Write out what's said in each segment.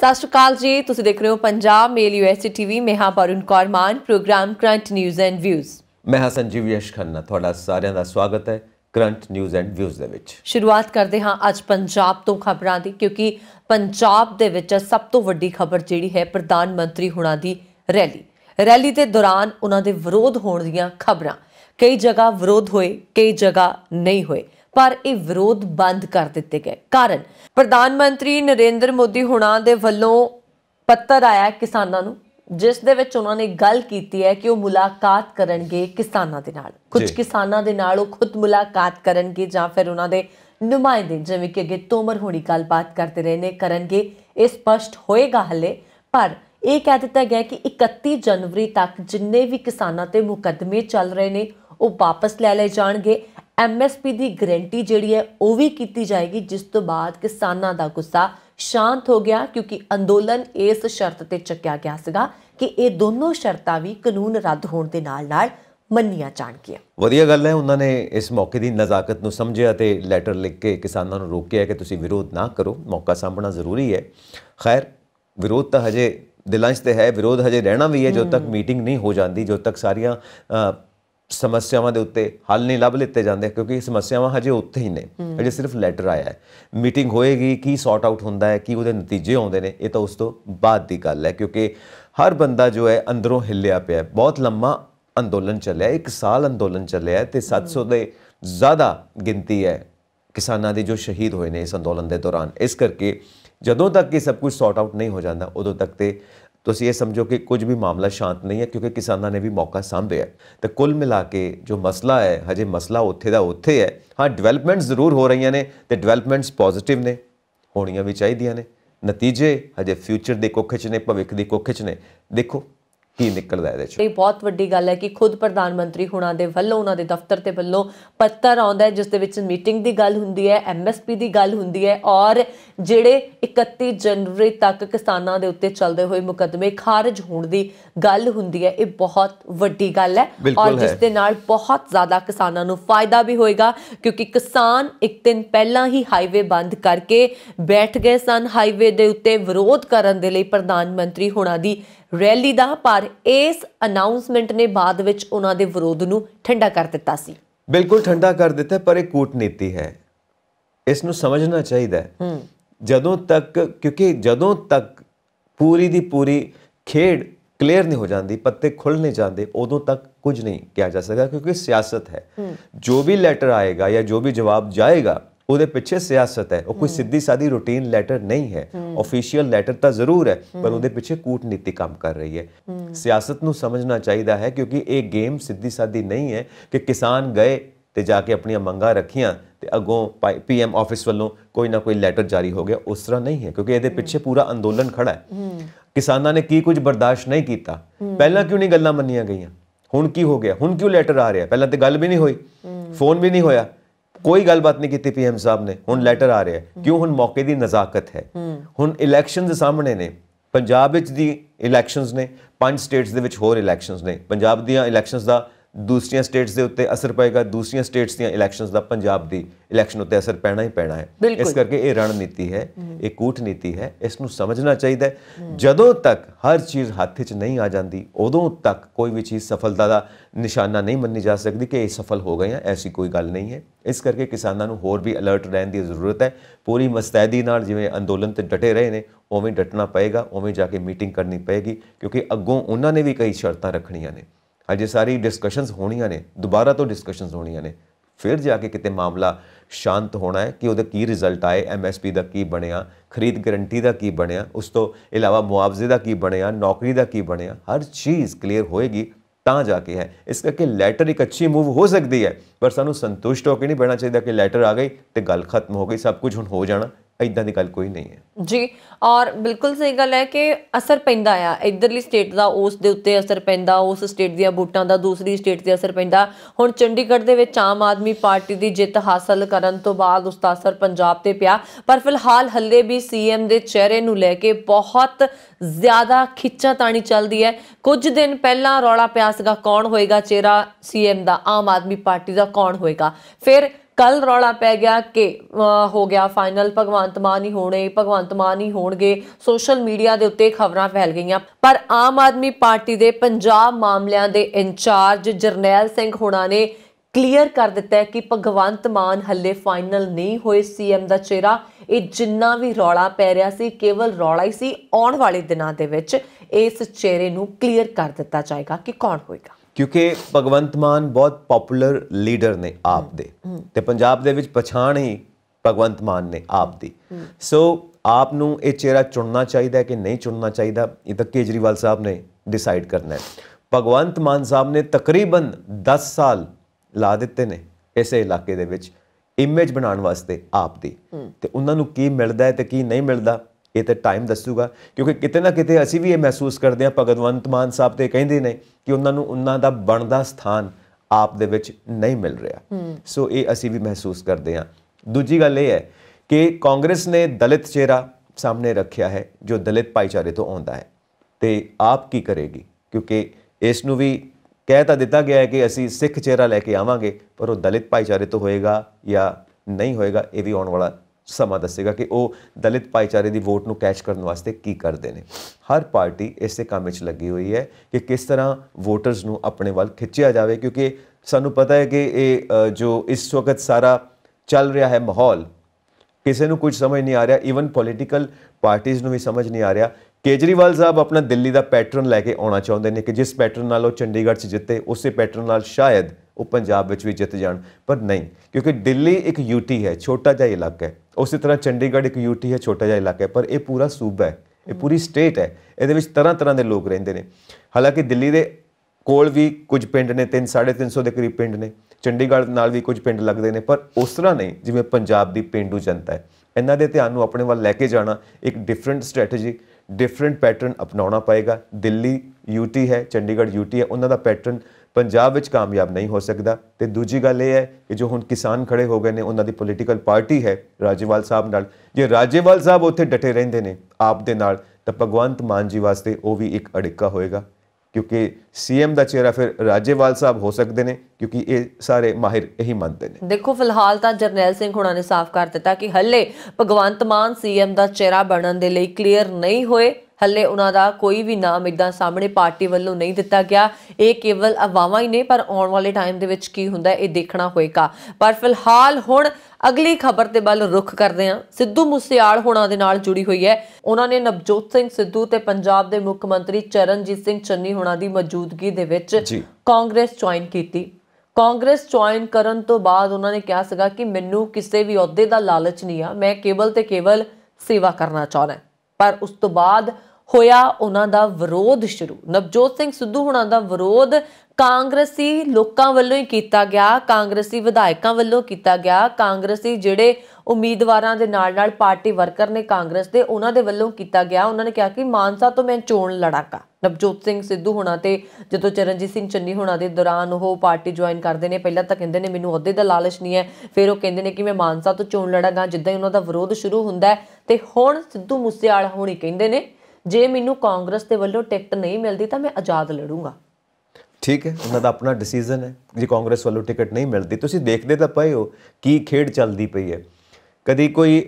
ਸਤਿ ਸ਼੍ਰੀ ਅਕਾਲ ਜੀ ਤੁਸੀਂ ਦੇਖ ਰਹੇ ਹੋ ਪੰਜਾਬ ਮੇਲ ਯੂਐਸਟੀ ਟੀਵੀ ਮੈਂ ਹਾਂ Barun Kaur program current news and views ਮੈਂ ਹਾਂ ਸੰਜੀਵ ਯਸ਼ ਖੰਨਾ ਤੁਹਾਡਾ ਸਾਰਿਆਂ ਦਾ ਸਵਾਗਤ ਹੈ ਕਰੰਟ ਨਿਊਜ਼ ਐਂਡ ਵਿਊਜ਼ ਦੇ ਵਿੱਚ ਸ਼ੁਰੂਆਤ ਕਰਦੇ ਹਾਂ ਅੱਜ ਪੰਜਾਬ ਤੋਂ ਖਬਰਾਂ ਦੀ ਕਿਉਂਕਿ ਪੰਜਾਬ ਦੇ ਵਿੱਚ ਸਭ ਤੋਂ ਵੱਡੀ ਖਬਰ ਜਿਹੜੀ ਹੈ ਪ੍ਰਧਾਨ ਮੰਤਰੀ ਹੁਣਾਂ ਦੀ ਰੈਲੀ ਰੈਲੀ ਦੇ ਦੌਰਾਨ ਉਹਨਾਂ ਦੇ ਵਿਰੋਧ ਹੋਣ ਦੀਆਂ ਖਬਰਾਂ ਕਈ ਜਗ੍ਹਾ ਵਿਰੋਧ ਹੋਏ ਕਈ ਜਗ੍ਹਾ ਨਹੀਂ ਹੋਏ ਪਰ ਇਹ ਵਿਰੋਧ ਬੰਦ ਕਰ ਦਿੱਤੇ ਗਏ ਕਾਰਨ ਪ੍ਰਧਾਨ ਮੰਤਰੀ ਨਰਿੰਦਰ ਮੋਦੀ ਹੁਣਾਂ ਦੇ ਵੱਲੋਂ ਪੱਤਰ ਆਇਆ ਕਿਸਾਨਾਂ ਨੂੰ ਜਿਸ ਦੇ ਵਿੱਚ ਉਹਨਾਂ ਨੇ ਗੱਲ ਕੀਤੀ ਹੈ ਕਿ ਉਹ ਮੁਲਾਕਾਤ ਕਰਨਗੇ ਕਿਸਾਨਾਂ ਦੇ ਨਾਲ ਕੁਝ ਕਿਸਾਨਾਂ ਦੇ ਨਾਲ ਉਹ ਖੁਦ ਮੁਲਾਕਾਤ ਕਰਨਗੇ ਜਾਂ ਫਿਰ ਉਹਨਾਂ ਦੇ ਨੁਮਾਇੰਦੇ ਜਿਵੇਂ ਕਿ ਅਗੇ ਤੋਮਰ ਹੋਣੀ ਗੱਲਬਾਤ ਕਰਦੇ ਰਹੇ ਨੇ ਕਰਨਗੇ ਇਹ ਸਪਸ਼ਟ ਹੋਏਗਾ ਹਲੇ ਪਰ ਇਹ ਕਹਿ ਦਿੱਤਾ ਗਿਆ ਕਿ 31 ਜਨਵਰੀ ਤੱਕ ਜਿੰਨੇ ਵੀ ਕਿਸਾਨਾਂ ਤੇ ਮੁਕੱਦਮੇ ਚੱਲ ਰਹੇ ਨੇ ਉਹ ਵਾਪਸ ਲੈ ਲਏ ਜਾਣਗੇ ਐਮਐਸਪੀ ਦੀ ਗਰੰਟੀ ਜਿਹੜੀ ਹੈ ਉਹ ਵੀ ਕੀਤੀ ਜਾਏਗੀ ਜਿਸ ਤੋਂ ਬਾਅਦ ਕਿਸਾਨਾਂ ਦਾ ਗੁੱਸਾ ਸ਼ਾਂਤ ਹੋ ਗਿਆ ਕਿਉਂਕਿ ਅੰਦੋਲਨ ਇਸ ਸ਼ਰਤ ਤੇ ਚੱਕਿਆ ਗਿਆ ਸੀਗਾ ਕਿ ਇਹ ਦੋਨੋਂ ਸ਼ਰਤਾਂ ਵੀ ਕਾਨੂੰਨ ਰੱਦ ਹੋਣ ਦੇ ਨਾਲ ਨਾਲ ਮੰਨੀਆਂ ਜਾਣਗੀਆਂ ਵਧੀਆ ਗੱਲ ਹੈ ਉਹਨਾਂ ਨੇ ਇਸ ਮੌਕੇ ਦੀ ਨਜ਼ਾਕਤ ਨੂੰ ਸਮਝਿਆ ਤੇ ਲੈਟਰ ਲਿਖ ਕੇ ਕਿਸਾਨਾਂ ਨੂੰ ਰੋਕਿਆ ਕਿ ਤੁਸੀਂ ਵਿਰੋਧ ਨਾ ਕਰੋ ਮੌਕਾ ਸਾਂਭਣਾ ਜ਼ਰੂਰੀ ਹੈ ਖੈਰ ਵਿਰੋਧ ਤਾਂ ਹਜੇ ਦਿਲਾਂ 'ਚ ਤੇ ਹੈ ਵਿਰੋਧ ਹਜੇ ਰਹਿਣਾ ਵੀ ਹੈ ਜਦੋਂ ਤੱਕ ਮੀਟਿੰਗ ਨਹੀਂ ਹੋ ਜਾਂਦੀ ਜਦੋਂ ਤੱਕ ਸਾਰੀਆਂ ਸਮੱਸਿਆਵਾਂ ਦੇ ਉੱਤੇ ਹੱਲ ਨਹੀਂ ਲੱਭ ਲਿੱਤੇ ਜਾਂਦੇ ਕਿਉਂਕਿ ਸਮੱਸਿਆਵਾਂ ਹਜੇ ਉੱਥੇ ਹੀ ਨੇ ਹਜੇ ਸਿਰਫ ਲੈਟਰ ਆਇਆ ਹੈ ਮੀਟਿੰਗ ਹੋਏਗੀ ਕੀ ਸੌਟ ਆਊਟ ਹੁੰਦਾ ਹੈ ਕੀ ਉਹਦੇ ਨਤੀਜੇ ਆਉਂਦੇ ਨੇ ਇਹ ਤਾਂ ਉਸ ਤੋਂ ਬਾਅਦ ਦੀ ਗੱਲ ਹੈ ਕਿਉਂਕਿ ਹਰ ਬੰਦਾ ਜੋ ਹੈ ਅੰਦਰੋਂ ਹਿੱਲਿਆ ਪਿਆ ਹੈ ਬਹੁਤ ਲੰਮਾ ਅੰਦੋਲਨ ਚੱਲਿਆ ਇੱਕ ਸਾਲ ਅੰਦੋਲਨ ਚੱਲਿਆ ਤੇ 700 ਦੇ ਜ਼ਿਆਦਾ ਗਿਣਤੀ ਹੈ ਕਿਸਾਨਾਂ ਦੇ ਜੋ ਸ਼ਹੀਦ ਹੋਏ ਨੇ ਇਸ ਅੰਦੋਲਨ ਦੇ ਦੌਰਾਨ ਇਸ ਕਰਕੇ ਜਦੋਂ ਤੱਕ ਇਹ ਸਭ ਕੁਝ ਸੌਟ ਆਊਟ ਨਹੀਂ ਹੋ ਜਾਂਦਾ ਉਦੋਂ ਤੱਕ ਤੇ ਤੁਸੀਂ ਇਹ ਸਮਝੋ ਕਿ ਕੁਝ ਵੀ ਮਾਮਲਾ ਸ਼ਾਂਤ ਨਹੀਂ ਹੈ ਕਿਉਂਕਿ ਕਿਸਾਨਾਂ ਨੇ ਵੀ ਮੌਕਾ ਸਾਂਭਿਆ ਤੇ ਕੁੱਲ ਮਿਲਾ ਕੇ ਜੋ ਮਸਲਾ ਹੈ ਹਜੇ ਮਸਲਾ ਉੱਥੇ ਦਾ ਉੱਥੇ ਹੈ ਹਾਂ ਡਿਵੈਲਪਮੈਂਟਸ ਜ਼ਰੂਰ ਹੋ ਰਹੀਆਂ ਨੇ ਤੇ ਡਿਵੈਲਪਮੈਂਟਸ ਪੋਜ਼ਿਟਿਵ ਨੇ ਹੋਣੀਆਂ ਵੀ ਚਾਹੀਦੀਆਂ ਨੇ ਨਤੀਜੇ ਹਜੇ ਫਿਊਚਰ ਦੇ ਕੋਖੇ 'ਚ ਨੇ ਭਵਿੱਖ ਦੀ ਕੋਖੇ 'ਚ ਨੇ ਦੇਖੋ ਕੀ ਨਿਕਲਦਾ ਇਹਦੇ ਚ ਇਹ ਬਹੁਤ ਵੱਡੀ ਗੱਲ ਹੈ ਕਿ ਖੁਦ ਪ੍ਰਧਾਨ ਮੰਤਰੀ ਹੁਣਾਂ ਦੇ ਵੱਲੋਂ ਉਹਨਾਂ ਦੇ ਦਫ਼ਤਰ ਤੇ ਵੱਲੋਂ ਪੱਤਰ ਆਉਂਦਾ ਜਿਸ ਦੇ ਵਿੱਚ ਮੀਟਿੰਗ ਦੀ ਗੱਲ ਹੁੰਦੀ ਹੈ ਐਮਐਸਪੀ ਦੀ ਗੱਲ ਹੁੰਦੀ ਹੈ ਔਰ ਜਿਹੜੇ 31 ਜਨਵਰੀ ਤੱਕ ਕਿਸਾਨਾਂ ਦੇ ਉੱਤੇ ਚੱਲਦੇ ਹੋਏ ਮੁਕਦਮੇ ਖਾਰਜ ਹੋਣ ਦੀ ਗੱਲ ਹੁੰਦੀ ਹੈ ਇਹ ਬਹੁਤ ਵੱਡੀ ਗੱਲ ਹੈ ਔਰ ਜਿਸ ਦੇ ਨਾਲ ਬਹੁਤ ਜ਼ਿਆਦਾ ਕਿਸਾਨਾਂ ਨੂੰ ਫਾਇਦਾ ਵੀ ਹੋਏਗਾ ਕਿਉਂਕਿ ਕਿਸਾਨ ਇੱਕ ਦਿਨ ਪਹਿਲਾਂ ਹੀ ਹਾਈਵੇ ਬੰਦ ਕਰਕੇ ਬੈਠ ਗਏ ਸਨ ਹਾਈਵੇ ਦੇ ਉੱਤੇ ਵਿਰੋਧ ਕਰਨ ਦੇ ਲਈ ਪ੍ਰਧਾਨ ਮੰਤਰੀ ਹੁਣਾਂ ਦੀ ਰੈਲੀ ਦਾ ਪਰ ਇਸ ਅਨਾਉਂਸਮੈਂਟ ਨੇ ਬਾਅਦ ਵਿੱਚ ਉਹਨਾਂ ਦੇ ਵਿਰੋਧ ਨੂੰ ਠੰਡਾ ਕਰ ਦਿੱਤਾ ਸੀ ਬਿਲਕੁਲ ਠੰਡਾ ਕਰ ਦਿੱਤਾ ਪਰ ਇਹ ਕੂਟਨੀਤੀ ਹੈ ਇਸ ਨੂੰ ਸਮਝਣਾ ਚਾਹੀਦਾ ਹੈ ਜਦੋਂ ਤੱਕ ਕਿਉਂਕਿ ਜਦੋਂ ਤੱਕ ਪੂਰੀ ਦੀ ਪੂਰੀ ਖੇਡ ਕਲੀਅਰ ਨਹੀਂ ਹੋ ਜਾਂਦੀ ਪੱਤੇ ਖੁੱਲ ਨਹੀਂ ਜਾਂਦੇ ਉਦੋਂ ਤੱਕ ਕੁਝ ਨਹੀਂ ਕਿਹਾ ਜਾ ਸਕਦਾ ਕਿਉਂਕਿ ਸਿਆਸਤ ਹੈ ਜੋ ਵੀ ਲੈਟਰ ਆਏਗਾ ਜਾਂ ਜੋ ਵੀ ਜਵਾਬ ਜਾਏਗਾ ਉਹਦੇ ਪਿੱਛੇ ਸਿਆਸਤ ਹੈ ਉਹ ਕੋਈ ਸਿੱਧੀ ਸਾਦੀ ਰੂਟੀਨ ਲੈਟਰ ਨਹੀਂ ਹੈ ਅਫੀਸ਼ੀਅਲ ਲੈਟਰ ਤਾਂ ਜ਼ਰੂਰ ਹੈ ਪਰ ਉਹਦੇ ਪਿੱਛੇ ਕੂਟਨੀਤੀ ਕੰਮ ਕਰ ਰਹੀ ਹੈ ਸਿਆਸਤ ਨੂੰ ਸਮਝਣਾ ਚਾਹੀਦਾ ਹੈ ਕਿਉਂਕਿ ਇਹ ਗੇਮ ਸਿੱਧੀ ਸਾਦੀ ਨਹੀਂ ਹੈ ਕਿ ਕਿਸਾਨ ਗਏ ਤੇ ਜਾ ਕੇ ਆਪਣੀਆਂ ਮੰਗਾਂ ਰੱਖੀਆਂ ਤੇ ਅੱਗੋਂ ਪੀਐਮ ਆਫਿਸ ਵੱਲੋਂ ਕੋਈ ਨਾ ਕੋਈ ਲੈਟਰ ਜਾਰੀ ਹੋ ਗਿਆ ਉਸ ਤਰ੍ਹਾਂ ਨਹੀਂ ਹੈ ਕਿਉਂਕਿ ਇਹਦੇ ਪਿੱਛੇ ਪੂਰਾ ਅੰਦੋਲਨ ਖੜਾ ਹੈ ਕਿਸਾਨਾਂ ਨੇ ਕੀ ਕੁਝ ਬਰਦਾਸ਼ਤ ਨਹੀਂ ਕੀਤਾ ਪਹਿਲਾਂ ਕਿਉਂ ਨਹੀਂ ਗੱਲਾਂ ਮੰਨੀਆਂ ਗਈਆਂ ਹੁਣ ਕੀ ਹੋ ਗਿਆ ਹੁਣ ਕਿਉਂ ਲੈਟਰ ਆ ਰਿਹਾ ਪਹਿਲਾਂ ਤੇ ਗੱਲ ਵੀ ਨਹੀਂ ਹੋਈ ਫੋਨ ਵੀ ਨਹੀਂ ਹੋਇਆ ਕੋਈ ਗੱਲਬਾਤ ਨਹੀਂ ਕੀਤੀ ਪੀਐਮ ਸਾਹਿਬ ਨੇ ਹੁਣ ਲੈਟਰ ਆ ਰਿਹਾ ਕਿਉਂ ਹੁਣ ਮੌਕੇ ਦੀ ਨਜ਼ਾਕਤ ਹੈ ਹੁਣ ਇਲੈਕਸ਼ਨ ਦੇ ਸਾਹਮਣੇ ਨੇ ਪੰਜਾਬ ਵਿੱਚ ਦੀ ਇਲੈਕਸ਼ਨਸ ਨੇ ਪੰਜ ਸਟੇਟਸ ਦੇ ਵਿੱਚ ਹੋਰ ਇਲੈਕਸ਼ਨਸ ਨੇ ਪੰਜਾਬ ਦੀਆਂ ਇਲੈਕਸ਼ਨਸ ਦਾ ਦੂਸਰੀਆਂ ਸਟੇਟਸ ਦੇ ਉੱਤੇ ਅਸਰ ਪਏਗਾ ਦੂਸਰੀਆਂ ਸਟੇਟਸ ਦੀਆਂ ਇਲੈਕਸ਼ਨਸ ਦਾ ਪੰਜਾਬ ਦੀ ਇਲੈਕਸ਼ਨ ਉੱਤੇ ਅਸਰ ਪੈਣਾ ਹੀ ਪੈਣਾ ਹੈ ਇਸ ਕਰਕੇ ਇਹ ਰਣਨੀਤੀ ਹੈ ਇਹ ਕੂਟਨੀਤੀ ਹੈ ਇਸ ਨੂੰ ਸਮਝਣਾ ਚਾਹੀਦਾ ਜਦੋਂ ਤੱਕ ਹਰ ਚੀਜ਼ ਹੱਥ 'ਚ ਨਹੀਂ ਆ ਜਾਂਦੀ ਉਦੋਂ ਤੱਕ ਕੋਈ ਵੀ ਚੀਜ਼ ਸਫਲਤਾ ਦਾ ਨਿਸ਼ਾਨਾ ਨਹੀਂ ਮੰਨੀ ਜਾ ਸਕਦੀ ਕਿ ਇਹ ਸਫਲ ਹੋ ਗਏ ਆ ਐਸੀ ਕੋਈ ਗੱਲ ਨਹੀਂ ਹੈ ਇਸ ਕਰਕੇ ਕਿਸਾਨਾਂ ਨੂੰ ਹੋਰ ਵੀ ਅਲਰਟ ਰਹਿਣ ਦੀ ਜ਼ਰੂਰਤ ਹੈ ਪੂਰੀ ਮਸਤੈਦੀ ਨਾਲ ਜਿਵੇਂ ਅੰਦੋਲਨ ਤੇ ਡਟੇ ਰਹੇ ਨੇ ਉਵੇਂ ਡਟਣਾ ਪਏਗਾ ਉਵੇਂ ਜਾ ਕੇ ਮੀਟਿੰਗ ਕਰਨੀ ਪਏਗੀ ਕਿਉਂਕਿ ਅੱਗੋਂ ਉਹਨਾਂ ਨੇ ਵੀ ਕਈ ਸ਼ਰਤਾਂ ਰੱਖਣੀਆਂ ਨੇ ਅਜੇ ਸਾਰੀ ਡਿਸਕਸ਼ਨਸ ਹੋਣੀਆਂ ਨੇ ਦੁਬਾਰਾ ਤੋਂ ਡਿਸਕਸ਼ਨਸ ਹੋਣੀਆਂ ਨੇ ਫਿਰ ਜਾ ਕੇ ਕਿਤੇ ਮਾਮਲਾ ਸ਼ਾਂਤ ਹੋਣਾ ਹੈ ਕਿ ਉਹਦਾ ਕੀ ਰਿਜ਼ਲਟ ਆਏ ਐਮਐਸਪੀ ਦਾ ਕੀ ਬਣਿਆ ਖਰੀਦ ਗਾਰੰਟੀ ਦਾ ਕੀ ਬਣਿਆ ਉਸ ਤੋਂ ਇਲਾਵਾ ਮੁਆਵਜ਼ੇ ਦਾ ਕੀ ਬਣਿਆ ਨੌਕਰੀ ਦਾ ਕੀ ਬਣਿਆ ਹਰ ਚੀਜ਼ ਕਲੀਅਰ ਹੋਏਗੀ ਤਾਂ ਜਾ ਕੇ ਹੈ ਇਸ ਕਰਕੇ ਲੈਟਰ ਇੱਕ ਅੱਛੀ ਮੂਵ ਹੋ ਸਕਦੀ ਹੈ ਪਰ ਸਾਨੂੰ ਸੰਤੁਸ਼ਟ ਹੋ ਕੇ ਨਹੀਂ ਬਹਿਣਾ ਚਾਹੀਦਾ ਕਿ ਲੈਟਰ ਆ ਗਈ ਤੇ ਗੱਲ ਖਤਮ ਹੋ ਗਈ ਸਭ ਕੁਝ ਹੁਣ ਹੋ ਜਾਣਾ ਇਦਾਂ ਦੀ ਗੱਲ ਕੋਈ ਨਹੀਂ ਹੈ ਜੀ ਔਰ ਬਿਲਕੁਲ ਸਹੀ ਗੱਲ ਹੈ ਕਿ ਅਸਰ ਪੈਂਦਾ ਆ ਇਧਰਲੀ ਸਟੇਟ ਦਾ ਉਸ ਦੇ ਉੱਤੇ ਅਸਰ ਪੈਂਦਾ ਉਸ ਸਟੇਟ ਦੀਆਂ ਵੋਟਾਂ ਦਾ ਦੂਸਰੀ ਸਟੇਟ ਤੇ ਅਸਰ ਪੈਂਦਾ ਹੁਣ ਚੰਡੀਗੜ੍ਹ ਦੇ ਵਿੱਚ ਆਮ ਆਦਮੀ ਪਾਰਟੀ ਦੀ ਜਿੱਤ ਹਾਸਲ ਕਰਨ ਤੋਂ ਬਾਅਦ ਉਸ ਦਾ ਅਸਰ ਪੰਜਾਬ ਤੇ ਪਿਆ ਪਰ ਫਿਲਹਾਲ ਹੱਲੇ ਵੀ ਸੀਐਮ ਦੇ ਚਿਹਰੇ ਨੂੰ ਲੈ ਕੇ ਬਹੁਤ ਜ਼ਿਆਦਾ ਖਿੱਚਾ ਤਾਣੀ ਚੱਲਦੀ ਹੈ ਕੁਝ ਦਿਨ ਪਹਿਲਾਂ ਰੌਲਾ ਪਿਆ ਸੀਗਾ ਕੌਣ ਹੋਏਗਾ ਚਿਹਰਾ ਸੀਐਮ ਦਾ ਆਮ ਆਦਮੀ ਪਾਰਟੀ ਦਾ ਕੌਣ ਹੋਏਗਾ ਫਿਰ ਕੱਲ ਰੌਲਾ ਪੈ ਗਿਆ ਕਿ ਹੋ ਗਿਆ ਫਾਈਨਲ ਭਗਵੰਤ ਮਾਨ ਹੀ ਹੋਣੇ ਭਗਵੰਤ ਮਾਨ ਹੀ ਹੋਣਗੇ ਸੋਸ਼ਲ ਮੀਡੀਆ ਦੇ ਉੱਤੇ ਖਬਰਾਂ ਫੈਲ ਗਈਆਂ ਪਰ ਆਮ ਆਦਮੀ ਪਾਰਟੀ ਦੇ ਪੰਜਾਬ ਮਾਮਲਿਆਂ ਦੇ ਇੰਚਾਰਜ ਜਰਨੈਲ ਸਿੰਘ ਹੋਣਾ ਨੇ ਕਲੀਅਰ ਕਰ ਦਿੱਤਾ ਹੈ ਕਿ ਭਗਵੰਤ ਮਾਨ ਹੱਲੇ ਫਾਈਨਲ ਨਹੀਂ ਹੋਏ ਸੀਐਮ ਦਾ ਚਿਹਰਾ ਇਹ ਜਿੰਨਾ ਵੀ ਰੌਲਾ ਪੈ ਰਿਹਾ ਸੀ ਕੇਵਲ ਰੌਲਾ ਹੀ ਸੀ ਆਉਣ ਵਾਲੇ ਦਿਨਾਂ ਦੇ ਵਿੱਚ ਇਸ ਚਿਹਰੇ ਨੂੰ ਕਲੀਅਰ ਕਰ ਦਿੱਤਾ ਜਾਏਗਾ ਕਿ ਕੌਣ ਹੋਏਗਾ ਕਿਉਂਕਿ ਭਗਵੰਤ ਮਾਨ ਬਹੁਤ ਪਪੂਲਰ ਲੀਡਰ ਨੇ ਆਪ ਦੇ ਤੇ ਪੰਜਾਬ ਦੇ ਵਿੱਚ ਪਛਾਣ ਹੀ ਭਗਵੰਤ ਮਾਨ ਨੇ ਆਪ ਦੀ ਸੋ ਆਪ ਨੂੰ ਇਹ ਚਿਹਰਾ ਚੁਣਨਾ ਚਾਹੀਦਾ ਕਿ ਨਹੀਂ ਚੁਣਨਾ ਚਾਹੀਦਾ ਇਹ ਤਾਂ ਕੇਜਰੀਵਾਲ ਸਾਹਿਬ ਨੇ ਡਿਸਾਈਡ ਕਰਨਾ ਹੈ ਭਗਵੰਤ ਮਾਨ ਸਾਹਿਬ ਨੇ ਤਕਰੀਬਨ 10 ਸਾਲ ਲਾ ਦਿੱਤੇ ਨੇ ਇਸੇ ਇਲਾਕੇ ਦੇ ਵਿੱਚ ਇਮੇਜ ਬਣਾਉਣ ਵਾਸਤੇ ਆਪ ਦੀ ਤੇ ਉਹਨਾਂ ਨੂੰ ਕੀ ਮਿਲਦਾ ਹੈ ਤੇ ਕੀ ਨਹੀਂ ਮਿਲਦਾ ਇਹ ਤੇ ਟਾਈਮ ਦੱਸੂਗਾ ਕਿਉਂਕਿ ਕਿਤੇ ਨਾ ਕਿਤੇ ਅਸੀਂ ਵੀ ਇਹ ਮਹਿਸੂਸ ਕਰਦੇ ਹਾਂ ਭਗਵੰਤ ਮਾਨ ਸਾਹਿਬ ਤੇ ਕਹਿੰਦੇ ਨੇ ਕਿ ਉਹਨਾਂ ਨੂੰ ਉਹਨਾਂ ਦਾ ਬਣਦਾ ਸਥਾਨ ਆਪ ਦੇ ਵਿੱਚ ਨਹੀਂ ਮਿਲ ਰਿਹਾ ਸੋ ਇਹ ਅਸੀਂ ਵੀ ਮਹਿਸੂਸ ਕਰਦੇ ਹਾਂ ਦੂਜੀ ਗੱਲ ਇਹ ਹੈ ਕਿ ਕਾਂਗਰਸ ਨੇ ਦਲਿਤ ਚਿਹਰਾ ਸਾਹਮਣੇ ਰੱਖਿਆ ਹੈ ਜੋ ਦਲਿਤ ਭਾਈਚਾਰੇ ਤੋਂ ਆਉਂਦਾ ਹੈ ਤੇ ਆਪ ਕੀ ਕਰੇਗੀ ਕਿਉਂਕਿ ਇਸ ਨੂੰ ਵੀ ਕਹਿ ਤਾਂ ਦਿੱਤਾ ਗਿਆ ਹੈ ਕਿ ਅਸੀਂ ਸਿੱਖ ਚਿਹਰਾ ਲੈ ਕੇ ਆਵਾਂਗੇ ਪਰ ਉਹ ਦਲਿਤ ਭਾਈਚਾਰੇ ਤੋਂ ਹੋਏਗਾ ਜਾਂ ਨਹੀਂ ਹੋਏਗਾ ਇਹ ਵੀ ਆਉਣ ਵਾਲਾ ਸਮਾਂ ਦੱਸੇਗਾ ਕਿ ਉਹ ਦਲਿਤ ਭਾਈਚਾਰੇ ਦੀ ਵੋਟ ਨੂੰ ਕੈਚ ਕਰਨ ਵਾਸਤੇ ਕੀ ਕਰਦੇ ਨੇ ਹਰ ਪਾਰਟੀ ਇਸੇ ਕੰਮ ਵਿੱਚ ਲੱਗੀ ਹੋਈ ਹੈ ਕਿ ਕਿਸ ਤਰ੍ਹਾਂ ਵੋਟਰਸ ਨੂੰ ਆਪਣੇ ਵੱਲ ਖਿੱਚਿਆ ਜਾਵੇ ਕਿਉਂਕਿ ਸਾਨੂੰ ਪਤਾ ਹੈ ਕਿ ਇਹ ਜੋ ਇਸ ਵਕਤ ਸਾਰਾ ਚੱਲ ਰਿਹਾ ਹੈ ਮਾਹੌਲ ਕਿਸੇ ਨੂੰ ਕੁਝ ਸਮਝ ਨਹੀਂ ਆ ਰਿਹਾ ਇਵਨ ਪੋਲੀਟੀਕਲ ਪਾਰਟੀਆਂ ਨੂੰ ਵੀ ਸਮਝ ਨਹੀਂ ਆ ਰਿਹਾ ਕੇਜਰੀਵਾਲ ਸਾਹਿਬ ਆਪਣਾ ਦਿੱਲੀ ਦਾ ਪੈਟਰਨ ਲੈ ਕੇ ਆਉਣਾ ਚਾਹੁੰਦੇ ਨੇ ਕਿ ਜਿਸ ਪੈਟਰਨ ਨਾਲ ਉਹ ਚੰਡੀਗੜ੍ਹ 'ਚ ਜਿੱਤੇ ਉਸੇ ਪੈਟਰਨ ਨਾਲ ਸ਼ਾਇਦ ਉਹ ਪੰਜਾਬ ਵਿੱਚ ਵੀ ਜਿੱਤ ਜਾਣ ਪਰ ਨਹੀਂ ਕਿਉਂਕਿ ਦਿੱਲੀ ਇੱਕ ਯੂਟੀ ਹੈ ਛੋਟਾ ਜਿਹਾ ਇਲਾਕਾ ਹੈ ਉਸੇ ਤਰ੍ਹਾਂ ਚੰਡੀਗੜ੍ਹ ਇੱਕ ਯੂਟੀ ਹੈ ਛੋਟਾ ਜਿਹਾ ਇਲਾਕਾ ਹੈ ਪਰ ਇਹ ਪੂਰਾ ਸੂਬਾ ਹੈ ਇਹ ਪੂਰੀ ਸਟੇਟ ਹੈ ਇਹਦੇ ਵਿੱਚ ਤਰ੍ਹਾਂ ਤਰ੍ਹਾਂ ਦੇ ਲੋਕ ਰਹਿੰਦੇ ਨੇ ਹਾਲਾਂਕਿ ਦਿੱਲੀ ਦੇ ਕੋਲ ਵੀ ਕੁਝ ਪਿੰਡ ਨੇ 3 350 ਦੇ ਕਰੀਬ ਪਿੰਡ ਨੇ ਚੰਡੀਗੜ੍ਹ ਨਾਲ ਵੀ ਕੁਝ ਪਿੰਡ ਲੱਗਦੇ ਨੇ ਪਰ ਉਸ ਤਰ੍ਹਾਂ ਨਹੀਂ ਜਿਵੇਂ ਪੰਜਾਬ ਦੀ ਪਿੰਡੂ ਜਨਤਾ ਹੈ ਇਹਨਾਂ ਦੇ ਧਿਆਨ ਨੂੰ ਆਪਣੇ ਵੱਲ ਲੈ ਕੇ ਜਾਣਾ ਇੱਕ ਡਿਫਰੈਂਟ ਸਟ੍ਰੈਟੇਜੀ ਡਿਫਰੈਂਟ ਪੈਟਰਨ ਅਪਣਾਉਣਾ ਪਏਗਾ ਦਿੱਲੀ ਯੂਟੀ ਹੈ ਚੰਡੀਗੜ੍ਹ ਯੂਟੀ ਹੈ ਉਹਨਾਂ ਦਾ ਪੈਟਰਨ ਪੰਜਾਬ ਵਿੱਚ ਕਾਮਯਾਬ ਨਹੀਂ ਹੋ ਸਕਦਾ ਤੇ ਦੂਜੀ ਗੱਲ ਇਹ ਹੈ ਕਿ ਜੋ ਹੁਣ ਕਿਸਾਨ ਖੜੇ ਹੋ ਗਏ ਨੇ ਉਹਨਾਂ ਦੀ ਪੋਲੀਟੀਕਲ ਪਾਰਟੀ ਹੈ ਰਾਜੇਵਾਲ ਸਾਹਿਬ ਨਾਲ ਜੇ ਰਾਜੇਵਾਲ ਸਾਹਿਬ ਉੱਥੇ ਡਟੇ ਰਹਿੰਦੇ ਨੇ ਆਪ ਦੇ ਨਾਲ ਤਾਂ ਭਗਵੰਤ ਮਾਨ ਜੀ ਵਾਸਤੇ ਉਹ ਵੀ ਇੱਕ ਅੜਿੱਕਾ ਹੋਏਗਾ ਕਿਉਂਕਿ ਸੀਐਮ ਦਾ ਚਿਹਰਾ ਫਿਰ ਰਾਜੇਵਾਲ ਸਾਹਿਬ ਹੋ ਸਕਦੇ ਨੇ ਕਿਉਂਕਿ ਇਹ ਸਾਰੇ ਮਾਹਿਰ ਇਹੀ ਮੰਨਦੇ ਨੇ ਦੇਖੋ ਫਿਲਹਾਲ ਤਾਂ ਜਰਨੈਲ ਸਿੰਘ ਹੁਣਾਂ ਨੇ ਸਾਫ਼ ਕਰ ਦਿੱਤਾ ਕਿ ਹੱਲੇ ਭਗਵੰਤ ਮਾਨ ਸੀਐਮ ਦਾ ਚਿਹਰਾ ਬਣਨ ਦੇ ਲਈ ਕਲੀਅਰ ਨਹੀਂ ਹੋਏ ਹੱਲੇ ਉਹਨਾਂ ਦਾ ਕੋਈ ਵੀ ਨਾਮ ਇਦਾਂ ਸਾਹਮਣੇ ਪਾਰਟੀ ਵੱਲੋਂ ਨਹੀਂ ਦਿੱਤਾ ਗਿਆ ਇਹ ਕੇਵਲ ਅਵਾਵਾਂ ਹੀ ਨੇ ਪਰ ਆਉਣ ਵਾਲੇ ਟਾਈਮ ਦੇ ਵਿੱਚ ਕੀ ਹੁੰਦਾ ਇਹ ਦੇਖਣਾ ਹੋਏਗਾ ਪਰ ਫਿਲਹਾਲ ਹੁਣ ਅਗਲੀ ਖਬਰ ਤੇ ਵੱਲ ਰੁਖ ਕਰਦੇ ਹਾਂ ਸਿੱਧੂ ਮੁਸਿਆਲ ਹੋਣਾ ਦੇ ਨਾਲ ਜੁੜੀ ਹੋਈ ਹੈ ਉਹਨਾਂ ਨੇ ਨਵਜੋਤ ਸਿੰਘ ਸਿੱਧੂ ਤੇ ਪੰਜਾਬ ਦੇ ਮੁੱਖ ਮੰਤਰੀ ਚਰਨਜੀਤ ਸਿੰਘ ਚੰਨੀ ਹੋਣਾ ਦੀ ਮੌਜੂਦਗੀ ਦੇ ਵਿੱਚ ਕਾਂਗਰਸ ਜੁਆਇਨ ਕੀਤੀ ਕਾਂਗਰਸ ਜੁਆਇਨ ਕਰਨ ਤੋਂ ਬਾਅਦ ਉਹਨਾਂ ਨੇ ਕਿਹਾ ਸੀਗਾ ਕਿ ਮੈਨੂੰ ਕਿਸੇ ਵੀ ਅਹੁਦੇ ਦਾ ਲਾਲਚ ਨਹੀਂ ਆ ਮੈਂ ਕੇਵਲ ਤੇ ਕੇਵਲ ਸੇਵਾ ਕਰਨਾ ਚਾਹੁੰਦਾ ਪਰ ਉਸ ਤੋਂ ਬਾਅਦ ਹੋਇਆ ਉਹਨਾਂ ਦਾ ਵਿਰੋਧ ਸ਼ੁਰੂ ਨਵਜੋਤ ਸਿੰਘ ਸਿੱਧੂ ਹੁਣਾਂ ਦਾ ਵਿਰੋਧ ਕਾਂਗਰਸੀ ਲੋਕਾਂ ਵੱਲੋਂ ਹੀ ਕੀਤਾ ਗਿਆ ਕਾਂਗਰਸੀ ਵਿਧਾਇਕਾਂ ਵੱਲੋਂ ਕੀਤਾ ਗਿਆ ਕਾਂਗਰਸੀ ਜਿਹੜੇ ਉਮੀਦਵਾਰਾਂ ਦੇ ਨਾਲ ਨਾਲ ਪਾਰਟੀ ਵਰਕਰ ਨੇ ਕਾਂਗਰਸ ਦੇ ਉਹਨਾਂ ਦੇ ਵੱਲੋਂ ਕੀਤਾ ਗਿਆ ਉਹਨਾਂ ਨੇ ਕਿਹਾ ਕਿ ਮਾਨਸਾ ਤੋਂ ਮੈਂ ਚੋਣ ਲੜਾਂਗਾ ਨਵਜੋਤ ਸਿੰਘ ਸਿੱਧੂ ਹੁਣਾਂ ਤੇ ਜਦੋਂ ਚਰਨਜੀਤ ਸਿੰਘ ਚੰਨੀ ਹੁਣਾਂ ਦੇ ਦੌਰਾਨ ਉਹ ਪਾਰਟੀ ਜੁਆਇਨ ਕਰਦੇ ਨੇ ਪਹਿਲਾਂ ਤਾਂ ਕਹਿੰਦੇ ਨੇ ਮੈਨੂੰ ਅੱਧੇ ਦਾ ਲਾਲਚ ਨਹੀਂ ਹੈ ਫਿਰ ਉਹ ਕਹਿੰਦੇ ਨੇ ਕਿ ਮੈਂ ਮਾਨਸਾ ਤੋਂ ਚੋਣ ਲੜਾਂਗਾ ਜਿੱਦਾਂ ਹੀ ਉਹਨਾਂ ਦਾ ਵਿਰੋਧ ਸ਼ੁਰੂ ਹੁੰਦਾ ਤੇ ਹੁਣ ਸਿੱਧੂ ਮੂਸੇਵਾਲਾ ਹੋਣੀ ਕਹਿੰਦੇ ਨੇ ਜੇ ਮੈਨੂੰ ਕਾਂਗਰਸ ਦੇ ਵੱਲੋਂ ਟਿਕਟ ਨਹੀਂ ਮਿਲਦੀ ਤਾਂ ਮੈਂ ਆਜ਼ਾਦ ਲੜੂੰਗਾ ਠੀਕ ਹੈ ਉਹਨਾਂ ਦਾ ਆਪਣਾ ਡਿਸੀਜਨ ਹੈ ਜੇ ਕਾਂਗਰਸ ਵੱਲੋਂ ਟਿਕਟ ਨਹੀਂ ਮਿਲਦੀ ਤੁਸੀਂ ਦੇਖਦੇ ਤਾਂ ਪਏ ਹੋ ਕੀ ਖੇਡ ਚੱਲਦੀ ਪਈ ਹੈ ਕਦੀ ਕੋਈ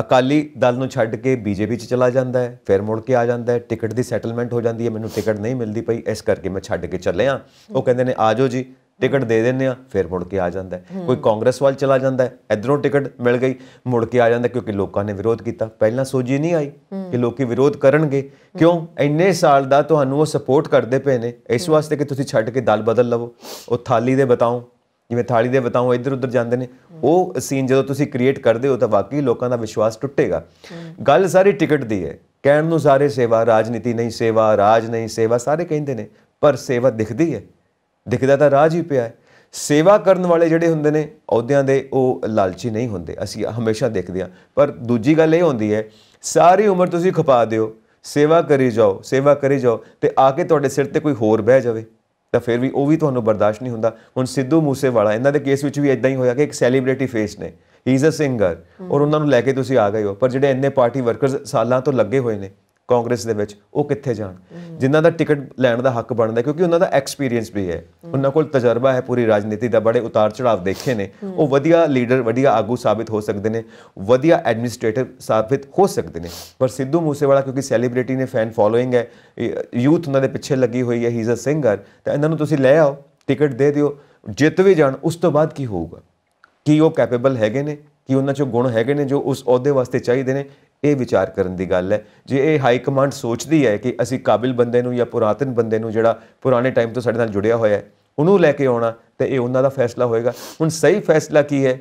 ਅਕਾਲੀ ਦਲ ਨੂੰ ਛੱਡ ਕੇ ਬੀਜੇਪੀ 'ਚ ਚਲਾ ਜਾਂਦਾ ਹੈ ਫਿਰ ਮੁੜ ਕੇ ਆ ਜਾਂਦਾ ਹੈ ਟਿਕਟ ਦੀ ਸੈਟਲਮੈਂਟ ਹੋ ਜਾਂਦੀ ਹੈ ਮੈਨੂੰ ਟਿਕਟ ਨਹੀਂ ਮਿਲਦੀ ਪਈ ਇਸ ਕਰਕੇ ਮੈਂ ਛੱਡ ਕੇ ਚੱਲਿਆ ਉਹ ਕਹਿੰਦੇ ਨੇ ਆਜੋ ਜੀ ਟਿਕਟ ਦੇ ਦਿੰਦੇ ਆ ਫਿਰ ਮੁੜ ਕੇ ਆ ਜਾਂਦਾ ਕੋਈ ਕਾਂਗਰਸ ਵੱਲ ਚਲਾ ਜਾਂਦਾ ਇਧਰੋਂ ਟਿਕਟ ਮਿਲ ਗਈ ਮੁੜ ਕੇ ਆ ਜਾਂਦਾ ਕਿਉਂਕਿ ਲੋਕਾਂ ਨੇ ਵਿਰੋਧ ਕੀਤਾ ਪਹਿਲਾਂ ਸੋਝੀ ਨਹੀਂ ਆਈ ਕਿ ਲੋਕੀ ਵਿਰੋਧ ਕਰਨਗੇ ਕਿਉਂ ਇੰਨੇ ਸਾਲ ਦਾ ਤੁਹਾਨੂੰ ਉਹ ਸਪੋਰਟ ਕਰਦੇ ਪਏ ਨੇ ਇਸ ਵਾਸਤੇ ਕਿ ਤੁਸੀਂ ਛੱਡ ਕੇ ਦਲ ਬਦਲ ਲਵੋ ਉਹ ਥਾਲੀ ਦੇ ਬਤਾਉ ਜਿਵੇਂ ਥਾਲੀ ਦੇ ਬਤਾਉ ਇੱਧਰ ਉੱਧਰ ਜਾਂਦੇ ਨੇ ਉਹ ਸੀਨ ਜਦੋਂ ਤੁਸੀਂ ਕ੍ਰੀਏਟ ਕਰਦੇ ਹੋ ਤਾਂ ਵਾਕਈ ਲੋਕਾਂ ਦਾ ਵਿਸ਼ਵਾਸ ਟੁੱਟੇਗਾ ਗੱਲ ਸਾਰੀ ਟਿਕਟ ਦੀ ਹੈ ਕਹਿਣ ਨੂੰ ਸਾਰੇ ਸੇਵਾ ਰਾਜਨੀਤੀ ਨਹੀਂ ਸੇਵਾ ਰਾਜ ਨਹੀਂ ਸੇਵਾ ਸਾਰੇ ਕਹਿੰਦੇ ਨੇ ਪਰ ਸੇਵਾ ਦਿਖਦੀ ਹੈ ਦਿਖਦਾ ਤਾਂ ਰਾਜ ਹੀ ਪਿਆ ਹੈ ਸੇਵਾ ਕਰਨ ਵਾਲੇ ਜਿਹੜੇ ਹੁੰਦੇ ਨੇ ਅਹੁਦਿਆਂ ਦੇ ਉਹ ਲਾਲਚੀ ਨਹੀਂ ਹੁੰਦੇ ਅਸੀਂ ਹਮੇਸ਼ਾ ਦੇਖਦੇ ਆ ਪਰ ਦੂਜੀ ਗੱਲ ਇਹ ਹੁੰਦੀ ਹੈ ਸਾਰੀ ਉਮਰ ਤੁਸੀਂ ਖਪਾ ਦਿਓ ਸੇਵਾ ਕਰੀ ਜਾਓ ਸੇਵਾ ਕਰੀ ਜਾਓ ਤੇ ਆ ਕੇ ਤੁਹਾਡੇ ਸਿਰ ਤੇ ਕੋਈ ਹੋਰ ਬਹਿ ਜਾਵੇ ਤਾਂ ਫਿਰ ਵੀ ਉਹ ਵੀ ਤੁਹਾਨੂੰ ਬਰਦਾਸ਼ਤ ਨਹੀਂ ਹੁੰਦਾ ਹੁਣ ਸਿੱਧੂ ਮੂਸੇਵਾਲਾ ਇਹਨਾਂ ਦੇ ਕੇਸ ਵਿੱਚ ਵੀ ਇਦਾਂ ਹੀ ਹੋਇਆ ਕਿ ਇੱਕ ਸੈਲੀਬ੍ਰਿਟੀ ਫੇਸ ਨੇ ਹੀ ਇਜ਼ ਅ ਸਿੰਗਰ ਔਰ ਉਹਨਾਂ ਨੂੰ ਲੈ ਕੇ ਤੁਸੀਂ ਆ ਗਏ ਹੋ ਪਰ ਜਿਹੜੇ ਇੰਨੇ ਪਾਰਟੀ ਵਰਕਰਸ ਸਾਲਾਂ ਤੋਂ ਲੱਗੇ ਹੋਏ ਨੇ ਕਾਂਗਰਸ ਦੇ ਵਿੱਚ ਉਹ ਕਿੱਥੇ ਜਾਣ ਜਿਨ੍ਹਾਂ ਦਾ ਟਿਕਟ ਲੈਣ ਦਾ ਹੱਕ ਬਣਦਾ ਕਿਉਂਕਿ ਉਹਨਾਂ ਦਾ ਐਕਸਪੀਰੀਅੰਸ ਵੀ ਹੈ ਉਹਨਾਂ ਕੋਲ ਤਜਰਬਾ ਹੈ ਪੂਰੀ ਰਾਜਨੀਤੀ ਦਾ ਬੜੇ ਉਤਾਰ ਚੜਾਵ ਦੇਖੇ ਨੇ ਉਹ ਵਧੀਆ ਲੀਡਰ ਵਧੀਆ ਆਗੂ ਸਾਬਿਤ ਹੋ ਸਕਦੇ ਨੇ ਵਧੀਆ ਐਡਮਿਨਿਸਟ੍ਰੇਟਿਵ ਸਾਬਿਤ ਹੋ ਸਕਦੇ ਨੇ ਪਰ ਸਿੱਧੂ ਮੂਸੇਵਾਲਾ ਕਿਉਂਕਿ ਸੈਲੀਬ੍ਰਿਟੀ ਨੇ ਫੈਨ ਫੋਲੋਇੰਗ ਹੈ ਯੂਥ ਉਹਨਾਂ ਦੇ ਪਿੱਛੇ ਲੱਗੀ ਹੋਈ ਹੈ ਹੀ ਇਜ਼ ਅ ਸਿੰਗਰ ਤਾਂ ਇਹਨਾਂ ਨੂੰ ਤੁਸੀਂ ਲੈ ਆਓ ਟਿਕਟ ਦੇ ਦਿਓ ਜਿੱਤ ਵੀ ਜਾਣ ਉਸ ਤੋਂ ਬਾਅਦ ਕੀ ਹੋਊਗਾ ਕੀ ਉਹ ਕੈਪੇਬਲ ਹੈਗੇ ਨੇ ਕੀ ਉਹਨਾਂ ਚੋਂ ਗੁਣ ਹੈਗੇ ਨੇ ਜੋ ਉਸ ਅਹੁਦੇ ਵਾਸਤੇ ਚਾਹੀਦੇ ਨੇ ਇਹ ਵਿਚਾਰ ਕਰਨ ਦੀ ਗੱਲ ਹੈ ਜੇ ਇਹ ਹਾਈ ਕਮਾਂਡ ਸੋਚਦੀ ਹੈ ਕਿ ਅਸੀਂ ਕਾਬਿਲ ਬੰਦੇ ਨੂੰ ਜਾਂ ਪੁਰਾਤਨ ਬੰਦੇ ਨੂੰ ਜਿਹੜਾ ਪੁਰਾਣੇ ਟਾਈਮ ਤੋਂ ਸਾਡੇ ਨਾਲ ਜੁੜਿਆ ਹੋਇਆ ਹੈ ਉਹਨੂੰ ਲੈ ਕੇ ਆਉਣਾ ਤੇ ਇਹ ਉਹਨਾਂ ਦਾ ਫੈਸਲਾ ਹੋਏਗਾ ਹੁਣ ਸਹੀ ਫੈਸਲਾ ਕੀ ਹੈ